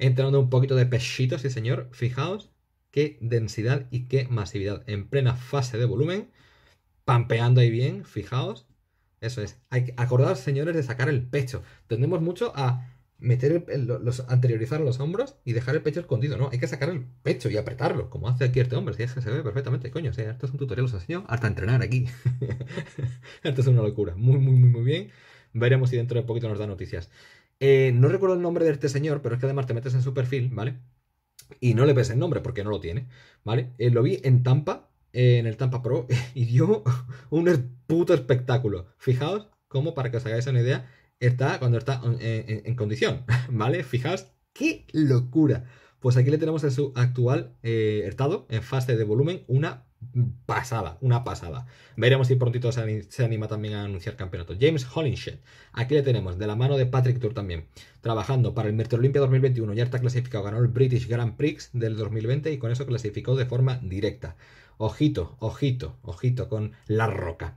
entrando un poquito de pechito, sí señor, fijaos qué densidad y qué masividad, en plena fase de volumen, pampeando ahí bien, fijaos, eso es. Hay que acordar, señores, de sacar el pecho. Tendemos mucho a meter los anteriorizar los hombros y dejar el pecho escondido, ¿no? Hay que sacar el pecho y apretarlo, como hace aquí este hombre, si es que se ve perfectamente, coño, o esto es un tutorial, os hasta entrenar aquí. esto es una locura, muy, muy, muy, muy bien. Veremos si dentro de poquito nos da noticias. Eh, no recuerdo el nombre de este señor, pero es que además te metes en su perfil, ¿vale? Y no le ves el nombre porque no lo tiene, ¿vale? Eh, lo vi en Tampa, en el Tampa Pro y dio un puto espectáculo. Fijaos cómo, para que os hagáis una idea, está cuando está en, condición, ¿vale? Fijaos qué locura. Pues aquí le tenemos en su actual eh, estado, en fase de volumen, una pasada, una pasada. Veremos si prontito se, anima también a anunciar campeonato. James Hollingshed, aquí le tenemos, de la mano de Patrick Tour también, trabajando para el Metro 2021, ya está clasificado, ganó el British Grand Prix del 2020 y con eso clasificó de forma directa. Ojito, ojito, ojito con la roca.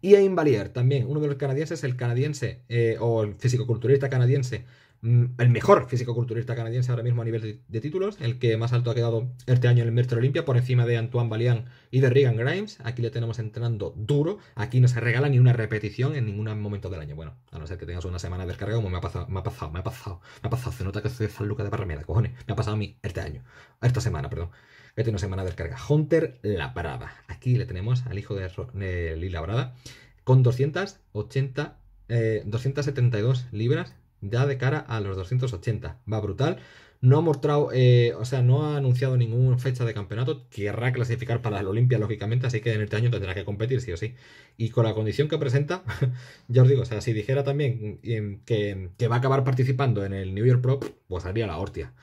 Y a Invalier, también uno de los canadienses, el canadiense eh, o el físico-culturista canadiense, mm, el mejor físico-culturista canadiense ahora mismo a nivel de, títulos, el que más alto ha quedado este año en el Mestre Olimpia por encima de Antoine Valian y de Regan Grimes. Aquí le tenemos entrenando duro, aquí no se regala ni una repetición en ningún momento del año. Bueno, a no ser que tengas una semana de descarga como me ha pasado, me ha pasado, me ha pasado, me ha pasado. Se nota que soy San Lucas de Parrameda, cojones, me ha pasado a mí este año, esta semana, perdón. Vete una semana de descarga. Hunter La Parada. Aquí le tenemos al hijo de, Lila Brada con 280, eh, 272 libras ya de cara a los 280. Va brutal. No ha mostrado, eh, o sea, no ha anunciado ninguna fecha de campeonato. Querrá clasificar para las Olimpia, lógicamente, así que en este año tendrá que competir, sí o sí. Y con la condición que presenta, ya os digo, o sea, si dijera también em, que, que va a acabar participando en el New York Pro, pues haría la hortia.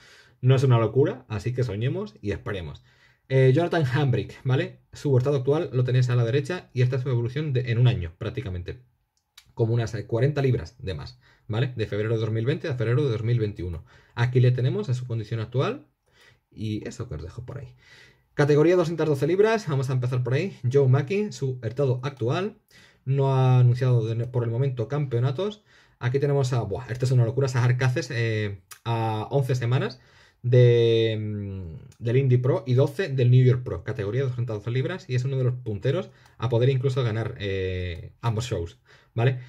No es una locura, así que soñemos y esperemos. Eh, Jonathan Hambrick, ¿vale? Su estado actual lo tenéis a la derecha y esta es su evolución en un año, prácticamente. Como unas 40 eh, libras de más, ¿vale? De febrero de 2020 a febrero de 2021. Aquí le tenemos a su condición actual y eso que os dejo por ahí. Categoría 212 libras, vamos a empezar por ahí. Joe Mackey, su estado actual. No ha anunciado por el momento campeonatos. Aquí tenemos a. Buah, esto es una locura. Eh, a arcaces a 11 semanas. Mm, del Indy Pro y 12 del New York Pro, categoría de 212 libras, y es uno de los punteros a poder incluso ganar eh, ambos shows, ¿vale?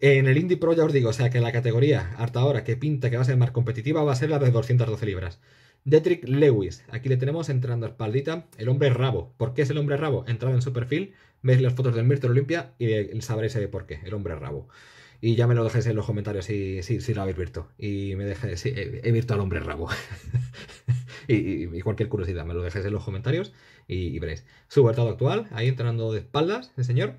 En el Indy Pro ya os digo, o sea que la categoría hasta ahora que pinta que va a ser más competitiva va a ser la de 212 libras. Detrick Lewis, aquí le tenemos entrando a espaldita, el hombre rabo. ¿Por qué es el hombre rabo? Entrado en su perfil, veis las fotos del Mr. Olympia y eh, sabréis de por qué, el hombre rabo. Y ya me lo dejéis en los comentarios si, si, lo habéis visto. Y me dejéis, he, visto al hombre rabo. y, cualquier curiosidad, me lo dejéis en los comentarios y, veréis. Su vertado actual, ahí entrando de espaldas, el señor.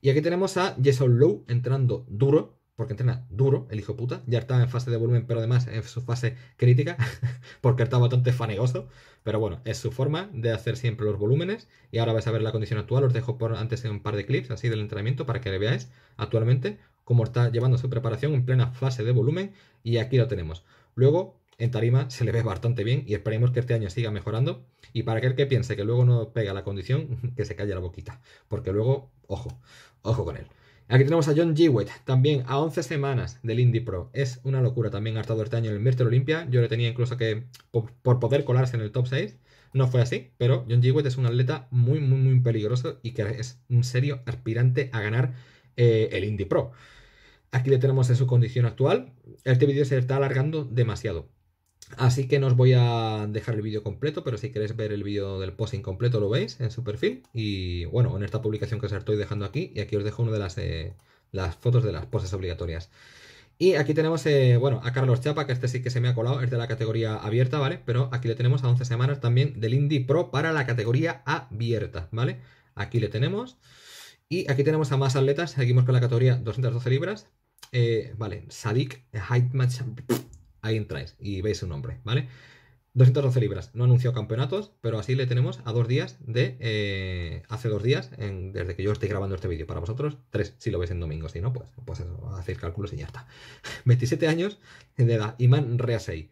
Y aquí tenemos a Jason Lowe entrando duro, porque entrena duro, el hijo puta. Ya estaba en fase de volumen, pero además en su fase crítica, porque estaba bastante fanegoso. Pero bueno, es su forma de hacer siempre los volúmenes. Y ahora vais a ver la condición actual. Os dejo por antes en un par de clips así del entrenamiento para que le veáis actualmente. Como está llevando su preparación en plena fase de volumen y aquí lo tenemos. Luego, en tarima se le ve bastante bien y esperemos que este año siga mejorando. Y para aquel que piense que luego no pega la condición, que se calle la boquita, porque luego, ojo, ojo con él. Aquí tenemos a John Jewett, también a 11 semanas del Indy Pro. Es una locura, también hartado este año en el Mister Olimpia. Yo le tenía incluso que, por poder colarse en el top 6, no fue así, pero John Jewett es un atleta muy, muy, muy peligroso y que es un serio aspirante a ganar eh, el Indie Pro. Aquí le tenemos en su condición actual. Este vídeo se está alargando demasiado. Así que no os voy a dejar el vídeo completo, pero si queréis ver el vídeo del post completo lo veis en su perfil. Y bueno, en esta publicación que os estoy dejando aquí, y aquí os dejo una de las, eh, fotos de las poses obligatorias. Y aquí tenemos, eh, bueno, a Carlos Chapa, que este sí que se me ha colado, es de la categoría abierta, ¿vale? Pero aquí le tenemos a 11 semanas también del Indie Pro para la categoría abierta, ¿vale? Aquí le tenemos. Y aquí tenemos a más atletas, seguimos con la categoría 212 libras. Eh, vale, Sadik hay eh, Ahí entráis y veis su nombre, ¿vale? 212 libras, no ha anunciado campeonatos, pero así le tenemos a dos días de. Eh, hace dos días, desde que yo estoy grabando este vídeo. Para vosotros, tres, si lo veis en domingo, si no, pues, pues hacéis cálculos y ya está. 27 años de edad, Iman Reasei.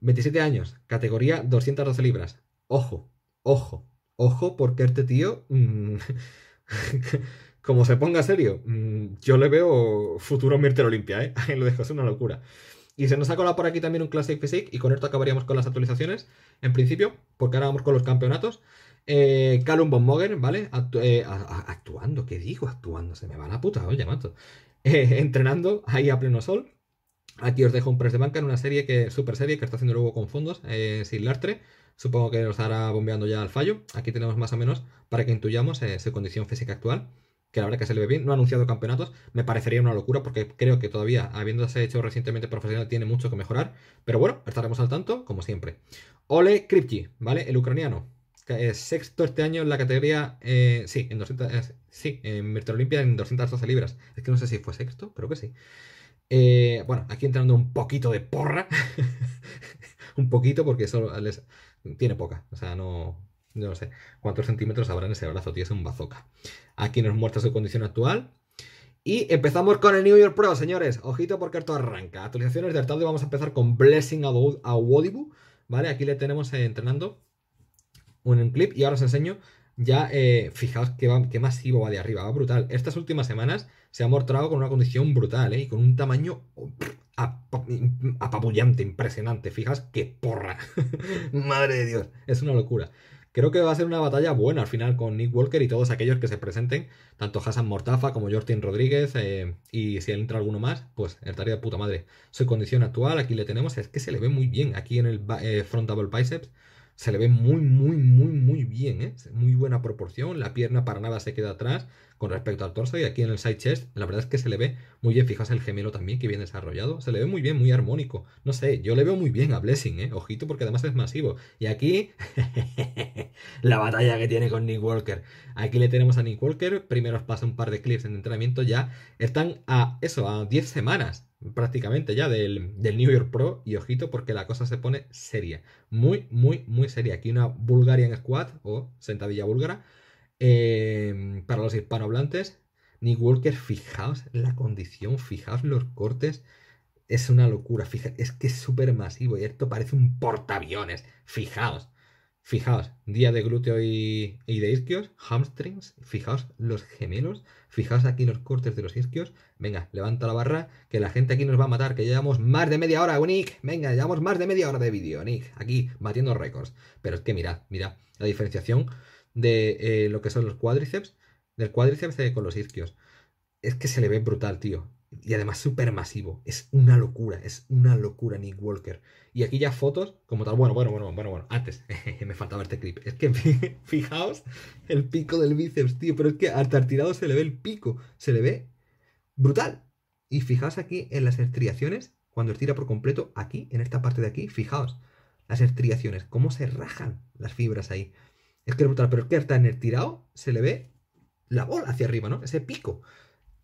27 años, categoría 212 libras. Ojo, ojo, ojo, porque este tío. Mm, Como se ponga serio, mm, yo le veo futuro Mirter Olimpia, ¿eh? lo dejo, es una locura. Y se nos ha colado por aquí también un Classic Physique y con esto acabaríamos con las actualizaciones, en principio, porque ahora vamos con los campeonatos. Eh, Calum Von ¿vale? Eh, actuando, ¿qué digo? Actuando, se me va la puta eh, entrenando ahí a pleno sol. Aquí os dejo un press de banca en una serie que, super serie que está haciendo luego con fondos, eh, sin lastre supongo que nos estará bombeando ya al fallo. Aquí tenemos más o menos para que intuyamos eh, su condición física actual, que la verdad que se le ve bien. No ha anunciado campeonatos, me parecería una locura porque creo que todavía, habiéndose hecho recientemente profesional, tiene mucho que mejorar. Pero bueno, estaremos al tanto, como siempre. Ole Kripchi, ¿vale? El ucraniano. sexto este año en la categoría. Eh, sí, en 200. Eh, sí, en Virtual Olimpia en 212 libras. Es que no sé si fue sexto, creo que sí. bueno, aquí entrando un poquito de porra. un poquito, porque eso les, tiene poca, o sea, no, no sé cuántos centímetros habrá en ese brazo, tío, es un bazooka. Aquí nos muestra su condición actual. Y empezamos con el New York Pro, señores. Ojito porque esto arranca. Actualizaciones de y Vamos a empezar con Blessing a Wodibu. ¿Vale? Aquí le tenemos eh, entrenando un clip. Y ahora os enseño ya, eh, fijaos que, va, masivo va de arriba. Va brutal. Estas últimas semanas se ha mostrado con una condición brutal, ¿eh? Y con un tamaño apabullante, impresionante. Fijas, que porra. Madre de Dios, es una locura. Creo que va a ser una batalla buena al final con Nick Walker y todos aquellos que se presenten, tanto Hassan Mortafa como Jortin Rodríguez, eh, y si entra alguno más, pues estaría de puta madre. Su condición actual, aquí le tenemos, es que se le ve muy bien aquí en el eh, front double biceps se le ve muy, muy, muy, muy bien, ¿eh? muy buena proporción, la pierna para nada se queda atrás con respecto al torso y aquí en el side chest la verdad es que se le ve muy bien, fijaos el gemelo también que bien desarrollado, se le ve muy bien, muy armónico, no sé, yo le veo muy bien a Blessing, ¿eh? ojito porque además es masivo y aquí la batalla que tiene con Nick Walker, aquí le tenemos a Nick Walker, primero os pasa un par de clips en entrenamiento ya, están a eso, a 10 semanas prácticamente ya del, New York Pro y ojito porque la cosa se pone seria, muy, muy, muy seria. Aquí una Bulgarian Squad o sentadilla búlgara em, para los hispanohablantes. Nick Walker, fijaos la condición, fijaos los cortes. Es una locura, fija, es que es súper masivo y esto parece un portaaviones, fijaos. Fijaos, día de glúteo y, de isquios, hamstrings, fijaos los gemelos, fijaos aquí los cortes de los isquios. Venga, levanta la barra, que la gente aquí nos va a matar, que llevamos más de media hora, Nick. Venga, llevamos más de media hora de vídeo, Nick, aquí batiendo récords. Pero es que mirad, mirad la diferenciación de eh, lo que son los cuádriceps, del cuádriceps eh, con los isquios. Es que se le ve brutal, tío y además súper masivo. Es una locura, es una locura Nick Walker. Y aquí ya fotos como tal. Bueno, bueno, bueno, bueno, bueno. Antes, me faltaba este clip. Es que fijaos el pico del bíceps, tío. Pero es que hasta tirado se le ve el pico. Se le ve brutal. Y fijaos aquí en las estriaciones. Cuando estira por completo, aquí, en esta parte de aquí, fijaos. Las estriaciones, cómo se rajan las fibras ahí. Es que es brutal, pero es que hasta en el tirado se le ve la bola hacia arriba, ¿no? Ese pico.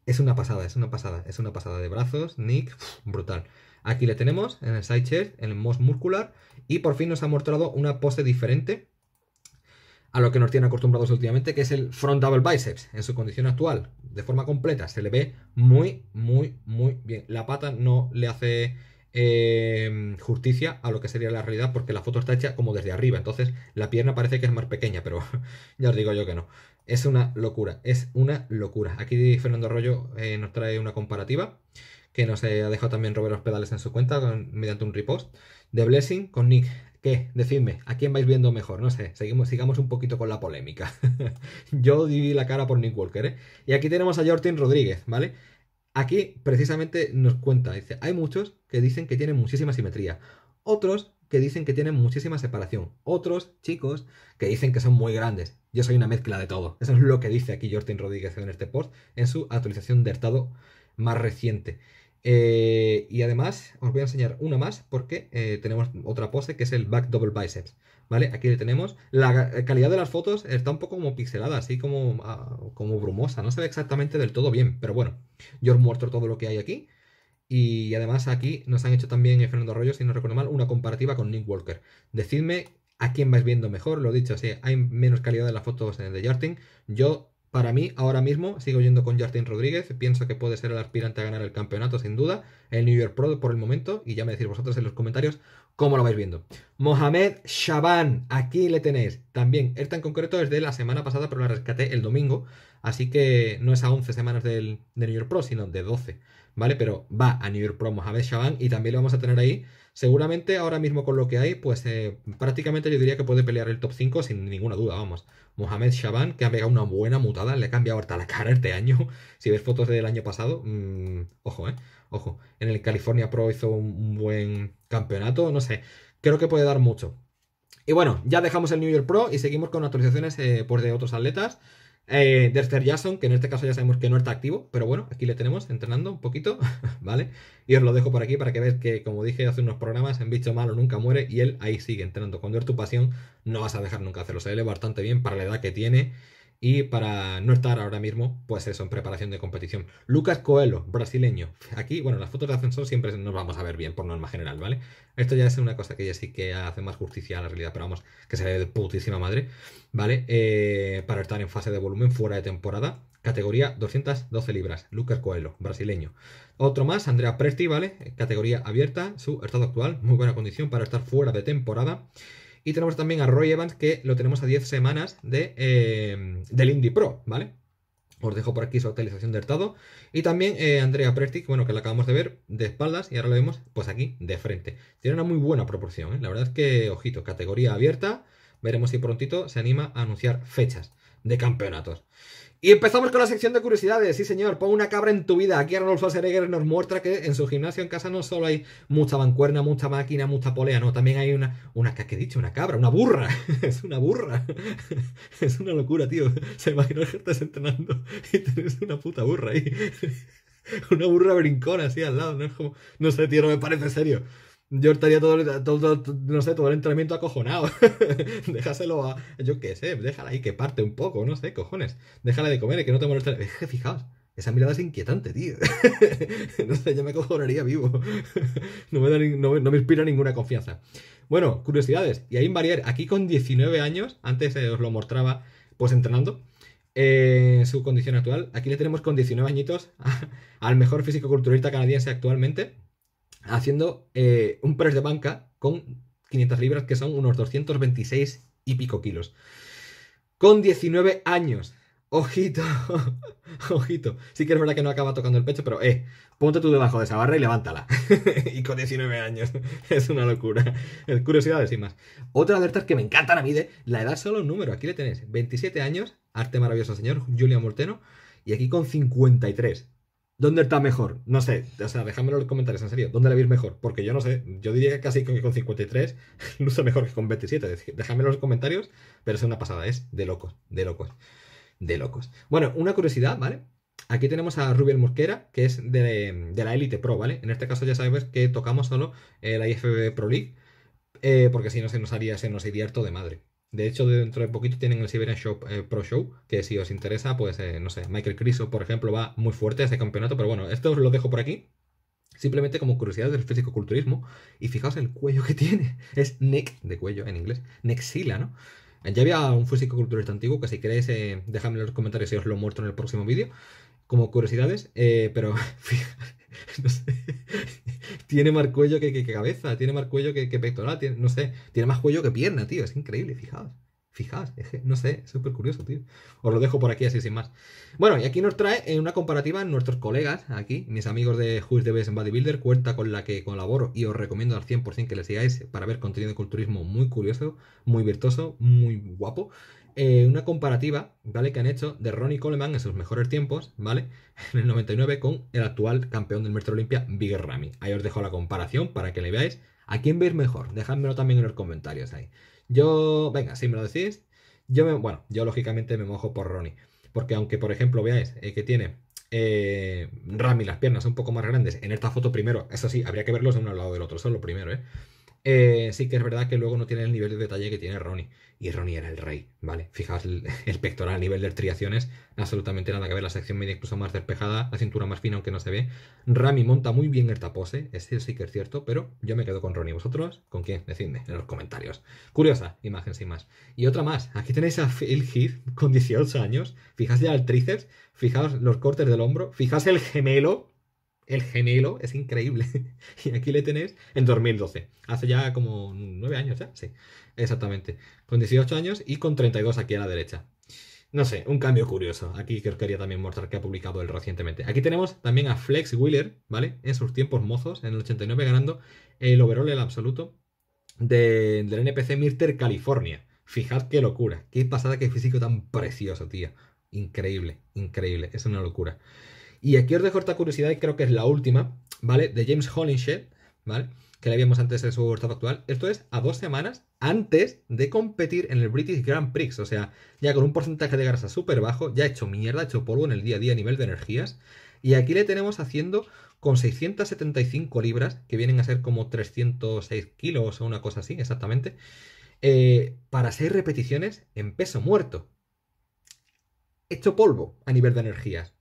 Es una pasada, es una pasada, es una pasada de brazos, Nick, brutal. Aquí le tenemos en el side chest, en el most Muscular, y por fin nos ha mostrado una pose diferente a lo que nos tienen acostumbrados últimamente, que es el front double biceps. En su condición actual, de forma completa, se le ve muy, muy, muy bien. La pata no le hace eh, justicia a lo que sería la realidad, porque la foto está hecha como desde arriba, entonces la pierna parece que es más pequeña, pero ya os digo yo que no. Es una locura, es una locura. Aquí Fernando Arroyo eh, nos trae una comparativa que nos ha dejado también Robert Pedales en su cuenta mediante un repost de Blessing con Nick. ¿Qué? Decidme, ¿a quién vais viendo mejor? No sé, seguimos, sigamos un poquito con la polémica. Yo di la cara por Nick Walker, ¿eh? Y aquí tenemos a Jordan Rodríguez, ¿vale? Aquí precisamente nos cuenta, dice, hay muchos que dicen que tienen muchísima simetría, otros que dicen que tienen muchísima separación, otros chicos que dicen que son muy grandes, yo soy una mezcla de todo. Eso es lo que dice aquí Jordan Rodríguez en este post en su actualización de estado más reciente. Eh, y además os voy a enseñar una más porque eh, tenemos otra pose que es el back double biceps. ¿Vale? Aquí le tenemos. La eh, calidad de las fotos está un poco como pixelada, así como, ah, como brumosa. No se ve exactamente del todo bien, pero bueno, yo os muestro todo lo que hay aquí. Y además aquí nos han hecho también, Fernando Arroyo, si no recuerdo mal, una comparativa con Nick Walker. Decidme a quién vais viendo mejor, lo dicho, sí, hay menos calidad de las fotos en el de Jartin. Yo, para mí, ahora mismo sigo yendo con Jartin Rodríguez, pienso que puede ser el aspirante a ganar el campeonato, sin duda, el New York Pro por el momento, y ya me decís vosotros en los comentarios cómo lo vais viendo. Mohamed Shaban, aquí le tenéis, también, este en concreto es de la semana pasada, pero la rescaté el domingo, Así que no es a 11 semanas de New York Pro, sino de 12, ¿vale? Pero va a New York Pro Mohamed Shaban y también lo vamos a tener ahí. Seguramente ahora mismo con lo que hay, pues eh, prácticamente yo diría que puede pelear el top 5 sin ninguna duda, vamos. Mohamed Shaban, que ha pegado una buena mutada, le ha cambiado hasta la cara este año. Si ves fotos del año pasado, mm, ojo, ¿eh? Ojo. En el California Pro hizo un buen campeonato, no sé. Creo que puede dar mucho. Y bueno, ya dejamos el New York Pro y seguimos con actualizaciones eh, por pues, de otros atletas. Eh, Dexter Jason, que en este caso ya sabemos que no está activo, pero bueno, aquí le tenemos entrenando un poquito, ¿vale? Y os lo dejo por aquí para que veáis que, como dije hace unos programas, en bicho malo nunca muere y él ahí sigue entrenando. Cuando es tu pasión, no vas a dejar nunca hacerlo. Se le bastante bien para la edad que tiene y para no estar ahora mismo, pues eso, en preparación de competición. Lucas Coelho, brasileño. Aquí, bueno, las fotos de ascensor siempre nos vamos a ver bien, por norma general, ¿vale? Esto ya es una cosa que ya sí que hace más justicia a la realidad, pero vamos, que se ve de putísima madre, ¿vale? Eh, para estar en fase de volumen fuera de temporada, categoría 212 libras, Lucas Coelho, brasileño. Otro más, Andrea Presti, ¿vale? Categoría abierta, su estado actual, muy buena condición para estar fuera de temporada. Y tenemos también a Roy Evans, que lo tenemos a 10 semanas eh, del Indie Pro, ¿vale? Os dejo por aquí su actualización de Hurtado. Y también eh, Andrea Presti, bueno, que la acabamos de ver de espaldas y ahora lo vemos pues aquí de frente. Tiene una muy buena proporción, ¿eh? la verdad es que, ojito, categoría abierta. Veremos si prontito se anima a anunciar fechas de campeonatos. Y empezamos con la sección de curiosidades. Sí, señor, pon una cabra en tu vida. Aquí Arnold Schwarzenegger nos muestra que en su gimnasio en casa no solo hay mucha bancuerna, mucha máquina, mucha polea, no, también hay una, una ¿qué he dicho? Una cabra, una burra. es una burra. es una locura, tío. Se imagina que estás entrenando y tienes una puta burra ahí. una burra brincona así al lado, no no sé, tío, no me parece serio yo estaría todo, el entrenamiento acojonado. Déjaselo a, yo qué sé, déjala ahí que parte un poco, no sé, cojones. Déjala de comer y que no te moleste. Es fijaos, esa mirada es inquietante, tío. no sé, yo me acojonaría vivo. no, me inspira ninguna confianza. Bueno, curiosidades. Y ahí en Barrier, aquí con 19 años, antes eh, os lo mostraba, pues entrenando. Eh, su condición actual. Aquí le tenemos con 19 añitos al mejor físico-culturista canadiense actualmente haciendo eh, un press de banca con 500 libras, que son unos 226 y pico kilos. Con 19 años. Ojito, ojito. Sí que es verdad que no acaba tocando el pecho, pero eh, ponte tú debajo de esa barra y levántala. y con 19 años. Es una locura. Curiosidades y más. Otra de que me encantan a mí de la edad solo un número. Aquí le tenés 27 años, arte maravilloso señor, Julia Morteno. Y aquí con 53. ¿Dónde está mejor? No sé, o sea, déjamelo en los comentarios, en serio. ¿Dónde la veis mejor? Porque yo no sé, yo diría que casi que con 53 luce mejor que con 27. Déjamelo en los comentarios, pero es una pasada, es de locos, de locos, de locos. Bueno, una curiosidad, ¿vale? Aquí tenemos a Rubén Murquera que es de, la Elite Pro, ¿vale? En este caso ya sabemos que tocamos solo eh, la IFB Pro League, eh, porque si no se nos haría, se nos iría de madre. De hecho, dentro de poquito tienen el Siberian Shop eh, Pro Show, que si os interesa, pues eh, no sé, Michael Criso, por ejemplo, va muy fuerte a este campeonato, pero bueno, esto os lo dejo por aquí. Simplemente como curiosidad del físico-culturismo, y fijaos el cuello que tiene, es neck de cuello en inglés, nexila, ¿no? Ya había un físico-culturista antiguo que si queréis, eh, dejadme en los comentarios si os lo muestro en el próximo vídeo, como curiosidades, pero no sé. tiene más cuello que, cabeza, tiene más cuello que, que pectoral, no sé, tiene más cuello que pierna, tío, es increíble, fijaos. Fijaos, no sé, súper curioso, tío. Os lo dejo por aquí así sin más. Bueno, y aquí nos trae en una comparativa nuestros colegas, aquí, mis amigos de Who's the en Bodybuilder, cuenta con la que colaboro y os recomiendo al 100% que le sigáis para ver contenido de culturismo muy curioso, muy virtuoso, muy guapo. Eh, una comparativa, ¿vale? Que han hecho de Ronnie Coleman en sus mejores tiempos, ¿vale? En el 99 con el actual campeón del Mestre Olimpia, Big Ramy. Ahí os dejo la comparación para que le veáis. ¿A quién veis mejor? Dejadmelo también en los comentarios ahí. Yo, venga, si me lo decís, yo me, bueno, yo lógicamente me mojo por Ronnie. Porque aunque, por ejemplo, veáis eh, que tiene eh, Rami las piernas un poco más grandes en esta foto primero, eso sí, habría que verlos de un lado del otro, eso lo primero, ¿eh? sí que es verdad que luego no tiene el nivel de detalle que tiene Ronnie y Ronnie era el rey, ¿vale? Fijaos el, pectoral a nivel de triaciones. absolutamente nada que ver, la sección media incluso más despejada, la cintura más fina aunque no se ve. Rami monta muy bien el tapose, ese sí que es cierto, pero yo me quedo con Ronnie. ¿Vosotros con quién? Decidme en los comentarios. Curiosa imagen sin más. Y otra más, aquí tenéis a Phil Heath con 18 años, fijaos ya el tríceps, fijaos los cortes del hombro, fijaos el gemelo, el gemelo es increíble. y aquí le tenéis en 2012. Hace ya como 9 años, ¿ya? Sí, exactamente. Con 18 años y con 32 aquí a la derecha. No sé, un cambio curioso. Aquí que os quería también mostrar que ha publicado él recientemente. Aquí tenemos también a Flex Wheeler, ¿vale? En sus tiempos mozos, en el 89, ganando el overall, el absoluto, de, del NPC Mirter California. Fijad qué locura, qué pasada, qué físico tan precioso, tío. Increíble, increíble, es una locura. Y aquí os dejo esta curiosidad, y creo que es la última, ¿vale? De James Hollinshed, ¿vale? Que la habíamos antes en su estado actual. Esto es a dos semanas antes de competir en el British Grand Prix. O sea, ya con un porcentaje de grasa súper bajo, ya hecho mierda, hecho polvo en el día a día a nivel de energías. Y aquí le tenemos haciendo con 675 libras, que vienen a ser como 306 kilos o una cosa así, exactamente, eh, para 6 repeticiones en peso muerto. Hecho polvo a nivel de energías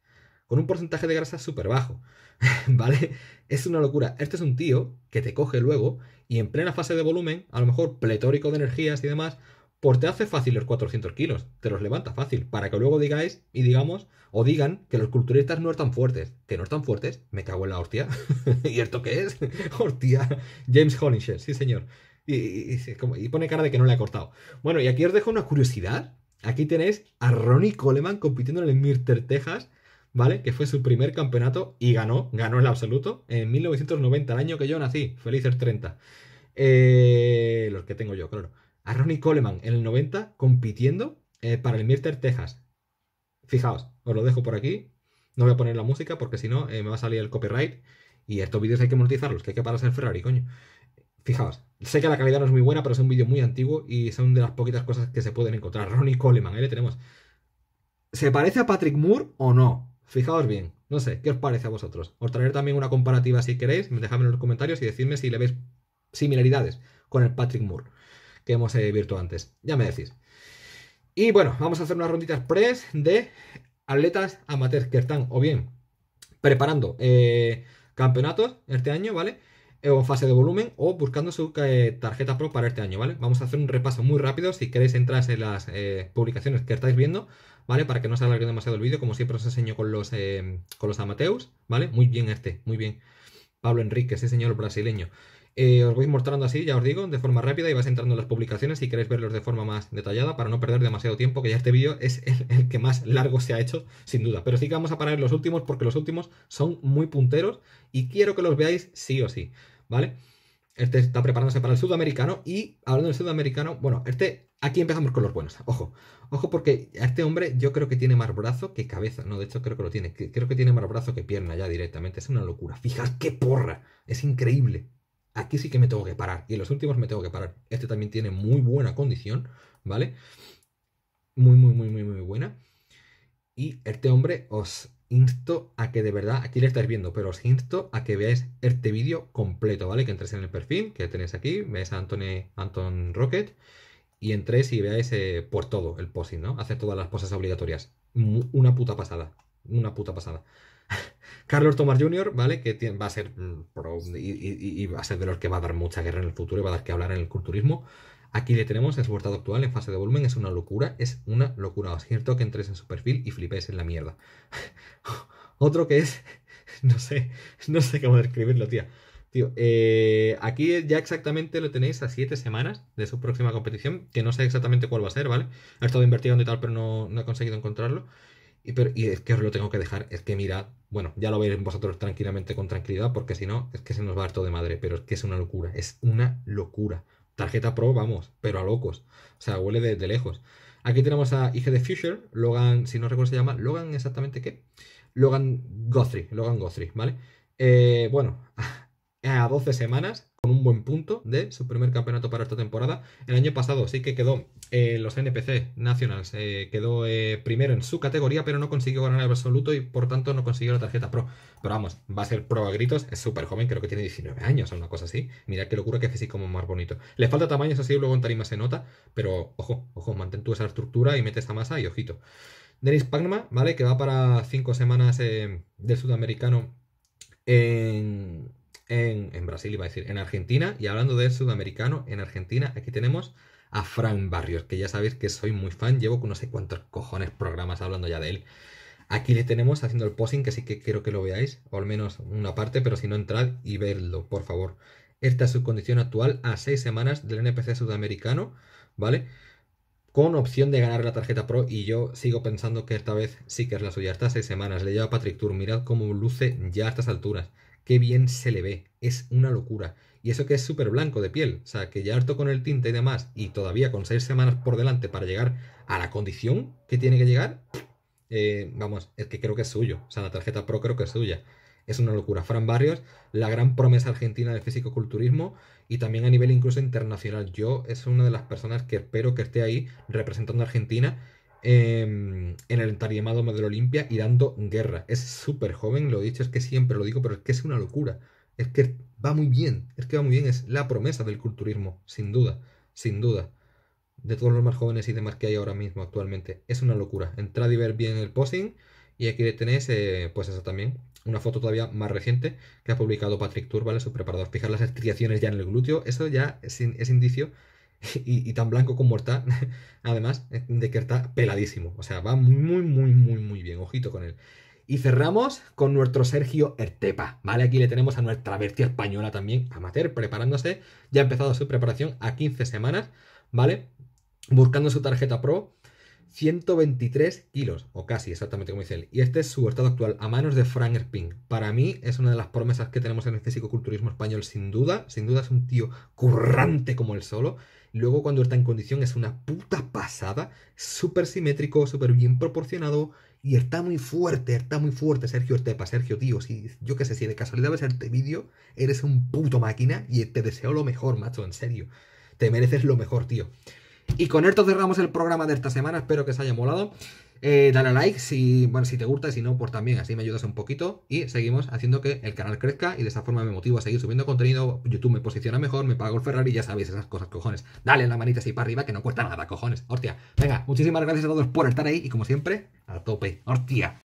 con un porcentaje de grasa súper bajo, ¿vale? Es una locura. Este es un tío que te coge luego y en plena fase de volumen, a lo mejor pletórico de energías y demás, pues te hace fácil los 400 kilos, te los levanta fácil, para que luego digáis y digamos, o digan que los culturistas no están fuertes, que no están fuertes, me cago en la hostia. ¿Y esto qué es? hostia, James Hollinger, sí señor. Y, y, pone cara de que no le ha cortado. Bueno, y aquí os dejo una curiosidad. Aquí tenéis a Ronnie Coleman compitiendo en el Mirter, Texas, ¿vale? Que fue su primer campeonato y ganó, ganó el absoluto, en 1990, el año que yo nací, felices 30. los que tengo yo, claro. A Ronnie Coleman en el 90 compitiendo eh, para el Mirter Texas. Fijaos, os lo dejo por aquí. No voy a poner la música porque si no eh, me va a salir el copyright. Y estos vídeos hay que monetizarlos, que hay que pararse el Ferrari, coño. Fijaos, sé que la calidad no es muy buena, pero es un vídeo muy antiguo y son de las poquitas cosas que se pueden encontrar. Ronnie Coleman, ahí le tenemos. ¿Se parece a Patrick Moore o no? Fijaos bien, no sé, ¿qué os parece a vosotros? Os traeré también una comparativa si queréis, dejadme en los comentarios y decidme si le veis similaridades con el Patrick Moore que hemos eh, visto antes. Ya me decís. Y bueno, vamos a hacer unas ronditas press de atletas amateurs que están o bien preparando eh, campeonatos este año, ¿vale? O en fase de volumen o buscando su eh, tarjeta pro para este año, ¿vale? Vamos a hacer un repaso muy rápido. Si queréis entrar en las publicaciones que estáis viendo, ¿vale? Para que no se alargue demasiado el vídeo, como siempre os enseño con los, eh, con los amateus, ¿vale? Muy bien este, muy bien. Pablo Enrique, ese señor brasileño. Eh, os voy mostrando así, ya os digo, de forma rápida y vais entrando en las publicaciones si queréis verlos de forma más detallada para no perder demasiado tiempo, que ya este vídeo es el, que más largo se ha hecho, sin duda. Pero sí que vamos a parar los últimos porque los últimos son muy punteros y quiero que los veáis sí o sí, ¿vale? Este está preparándose para el sudamericano y hablando del sudamericano, bueno, este Aquí empezamos con los buenos. Ojo, ojo porque a este hombre yo creo que tiene más brazo que cabeza. No, de hecho creo que lo tiene. Creo que tiene más brazo que pierna ya directamente. Es una locura. Fijaos qué porra. Es increíble. Aquí sí que me tengo que parar. Y en los últimos me tengo que parar. Este también tiene muy buena condición, ¿vale? Muy, muy, muy, muy, muy buena. Y este hombre os insto a que de verdad, aquí le estáis viendo, pero os insto a que veáis este vídeo completo, ¿vale? Que entréis en el perfil que tenéis aquí, veáis a Anton Rocket y entréis y veáis eh, por todo el posing, ¿no? Hacer todas las poses obligatorias. una puta pasada. Una puta pasada. Carlos Tomás Jr., ¿vale? Que va a ser mm, y, va a ser de los que va a dar mucha guerra en el futuro y va a dar que hablar en el culturismo. Aquí le tenemos en su actual, en fase de volumen, es una locura, es una locura. es cierto que entres en su perfil y flipes en la mierda. Otro que es, no sé, no sé cómo describirlo, tía. Tío, eh, aquí ya exactamente lo tenéis a 7 semanas de su próxima competición, que no sé exactamente cuál va a ser, ¿vale? Ha estado investigando y tal, pero no, no he conseguido encontrarlo. Y, pero, es que os lo tengo que dejar, es que mirad, bueno, ya lo veis vosotros tranquilamente con tranquilidad, porque si no, es que se nos va a dar todo de madre, pero es que es una locura, es una locura. Tarjeta Pro, vamos, pero a locos. O sea, huele de, lejos. Aquí tenemos a IG de Future, Logan, si no recuerdo se llama, Logan exactamente qué? Logan Guthrie, Logan Guthrie, ¿vale? Eh, bueno, a 12 semanas con un buen punto de su primer campeonato para esta temporada. El año pasado sí que quedó los NPC Nationals, eh, quedó eh, primero en su categoría, pero no consiguió ganar el absoluto y por tanto no consiguió la tarjeta pro. Pero vamos, va a ser pro a gritos, es súper joven, creo que tiene 19 años o una cosa así. Mira qué locura que como más bonito. Le falta tamaño, eso sí, luego en tarima se nota, pero ojo, ojo, mantén tú esa estructura y mete esta masa y ojito. Denis Pagma, ¿vale? Que va para 5 semanas eh, del sudamericano en en, Brasil, iba a decir, en Argentina. Y hablando de sudamericano, en Argentina, aquí tenemos a Frank Barrios, que ya sabéis que soy muy fan, llevo con no sé cuántos cojones programas hablando ya de él. Aquí le tenemos haciendo el posing, que sí que quiero que lo veáis, o al menos una parte, pero si no, entrad y verlo, por favor. Esta es su condición actual a seis semanas del NPC sudamericano, ¿vale? Con opción de ganar la tarjeta Pro y yo sigo pensando que esta vez sí que es la suya. seis semanas, le lleva Patrick Tour, mirad cómo luce ya a estas alturas qué bien se le ve, es una locura. Y eso que es súper blanco de piel, o sea, que ya harto con el tinte y demás, y todavía con seis semanas por delante para llegar a la condición que tiene que llegar, eh, vamos, es que creo que es suyo, o sea, la tarjeta Pro creo que es suya. Es una locura. Fran Barrios, la gran promesa argentina del físico-culturismo y también a nivel incluso internacional. Yo es una de las personas que espero que esté ahí representando a Argentina Em, en el entarimado Madre Olimpia y dando guerra. Es súper joven, lo he dicho, es que siempre lo digo, pero es que es una locura. Es que va muy bien, es que va muy bien, es la promesa del culturismo, sin duda, sin duda. De todos los más jóvenes y demás que hay ahora mismo actualmente. Es una locura. Entrad y ver bien el posing. Y aquí tenéis, eh, pues eso también, una foto todavía más reciente que ha publicado Patrick Tour, ¿vale? Su preparador. Fijar las estriaciones ya en el glúteo. Eso ya es, es indicio y, tan blanco como está, además de que está peladísimo. O sea, va muy, muy, muy, muy bien. Ojito con él. Y cerramos con nuestro Sergio Ertepa, ¿vale? Aquí le tenemos a nuestra bestia española también, amateur, preparándose. Ya ha empezado su preparación a 15 semanas, ¿vale? Buscando su tarjeta pro. 123 kilos, o casi exactamente como dice él. Y este es su estado actual, a manos de Frank Erping. Para mí es una de las promesas que tenemos en este psicoculturismo español, sin duda. Sin duda es un tío currante como el solo. Luego cuando está en condición es una puta pasada, súper simétrico, súper bien proporcionado y está muy fuerte, está muy fuerte Sergio Estepa Sergio tío, si yo qué sé, si de casualidad ves este vídeo, eres un puto máquina y te deseo lo mejor, macho, en serio. Te mereces lo mejor, tío. Y con esto cerramos el programa de esta semana, espero que os haya molado. Eh, dale a like si, bueno, si te gusta y si no, pues también, así me ayudas un poquito y seguimos haciendo que el canal crezca y de esa forma me motivo a seguir subiendo contenido, YouTube me posiciona mejor, me pago el Ferrari, ya sabéis esas cosas, cojones. Dale la manita así para arriba que no cuesta nada, cojones. Hostia, venga, muchísimas gracias a todos por estar ahí y como siempre, a tope. Hostia.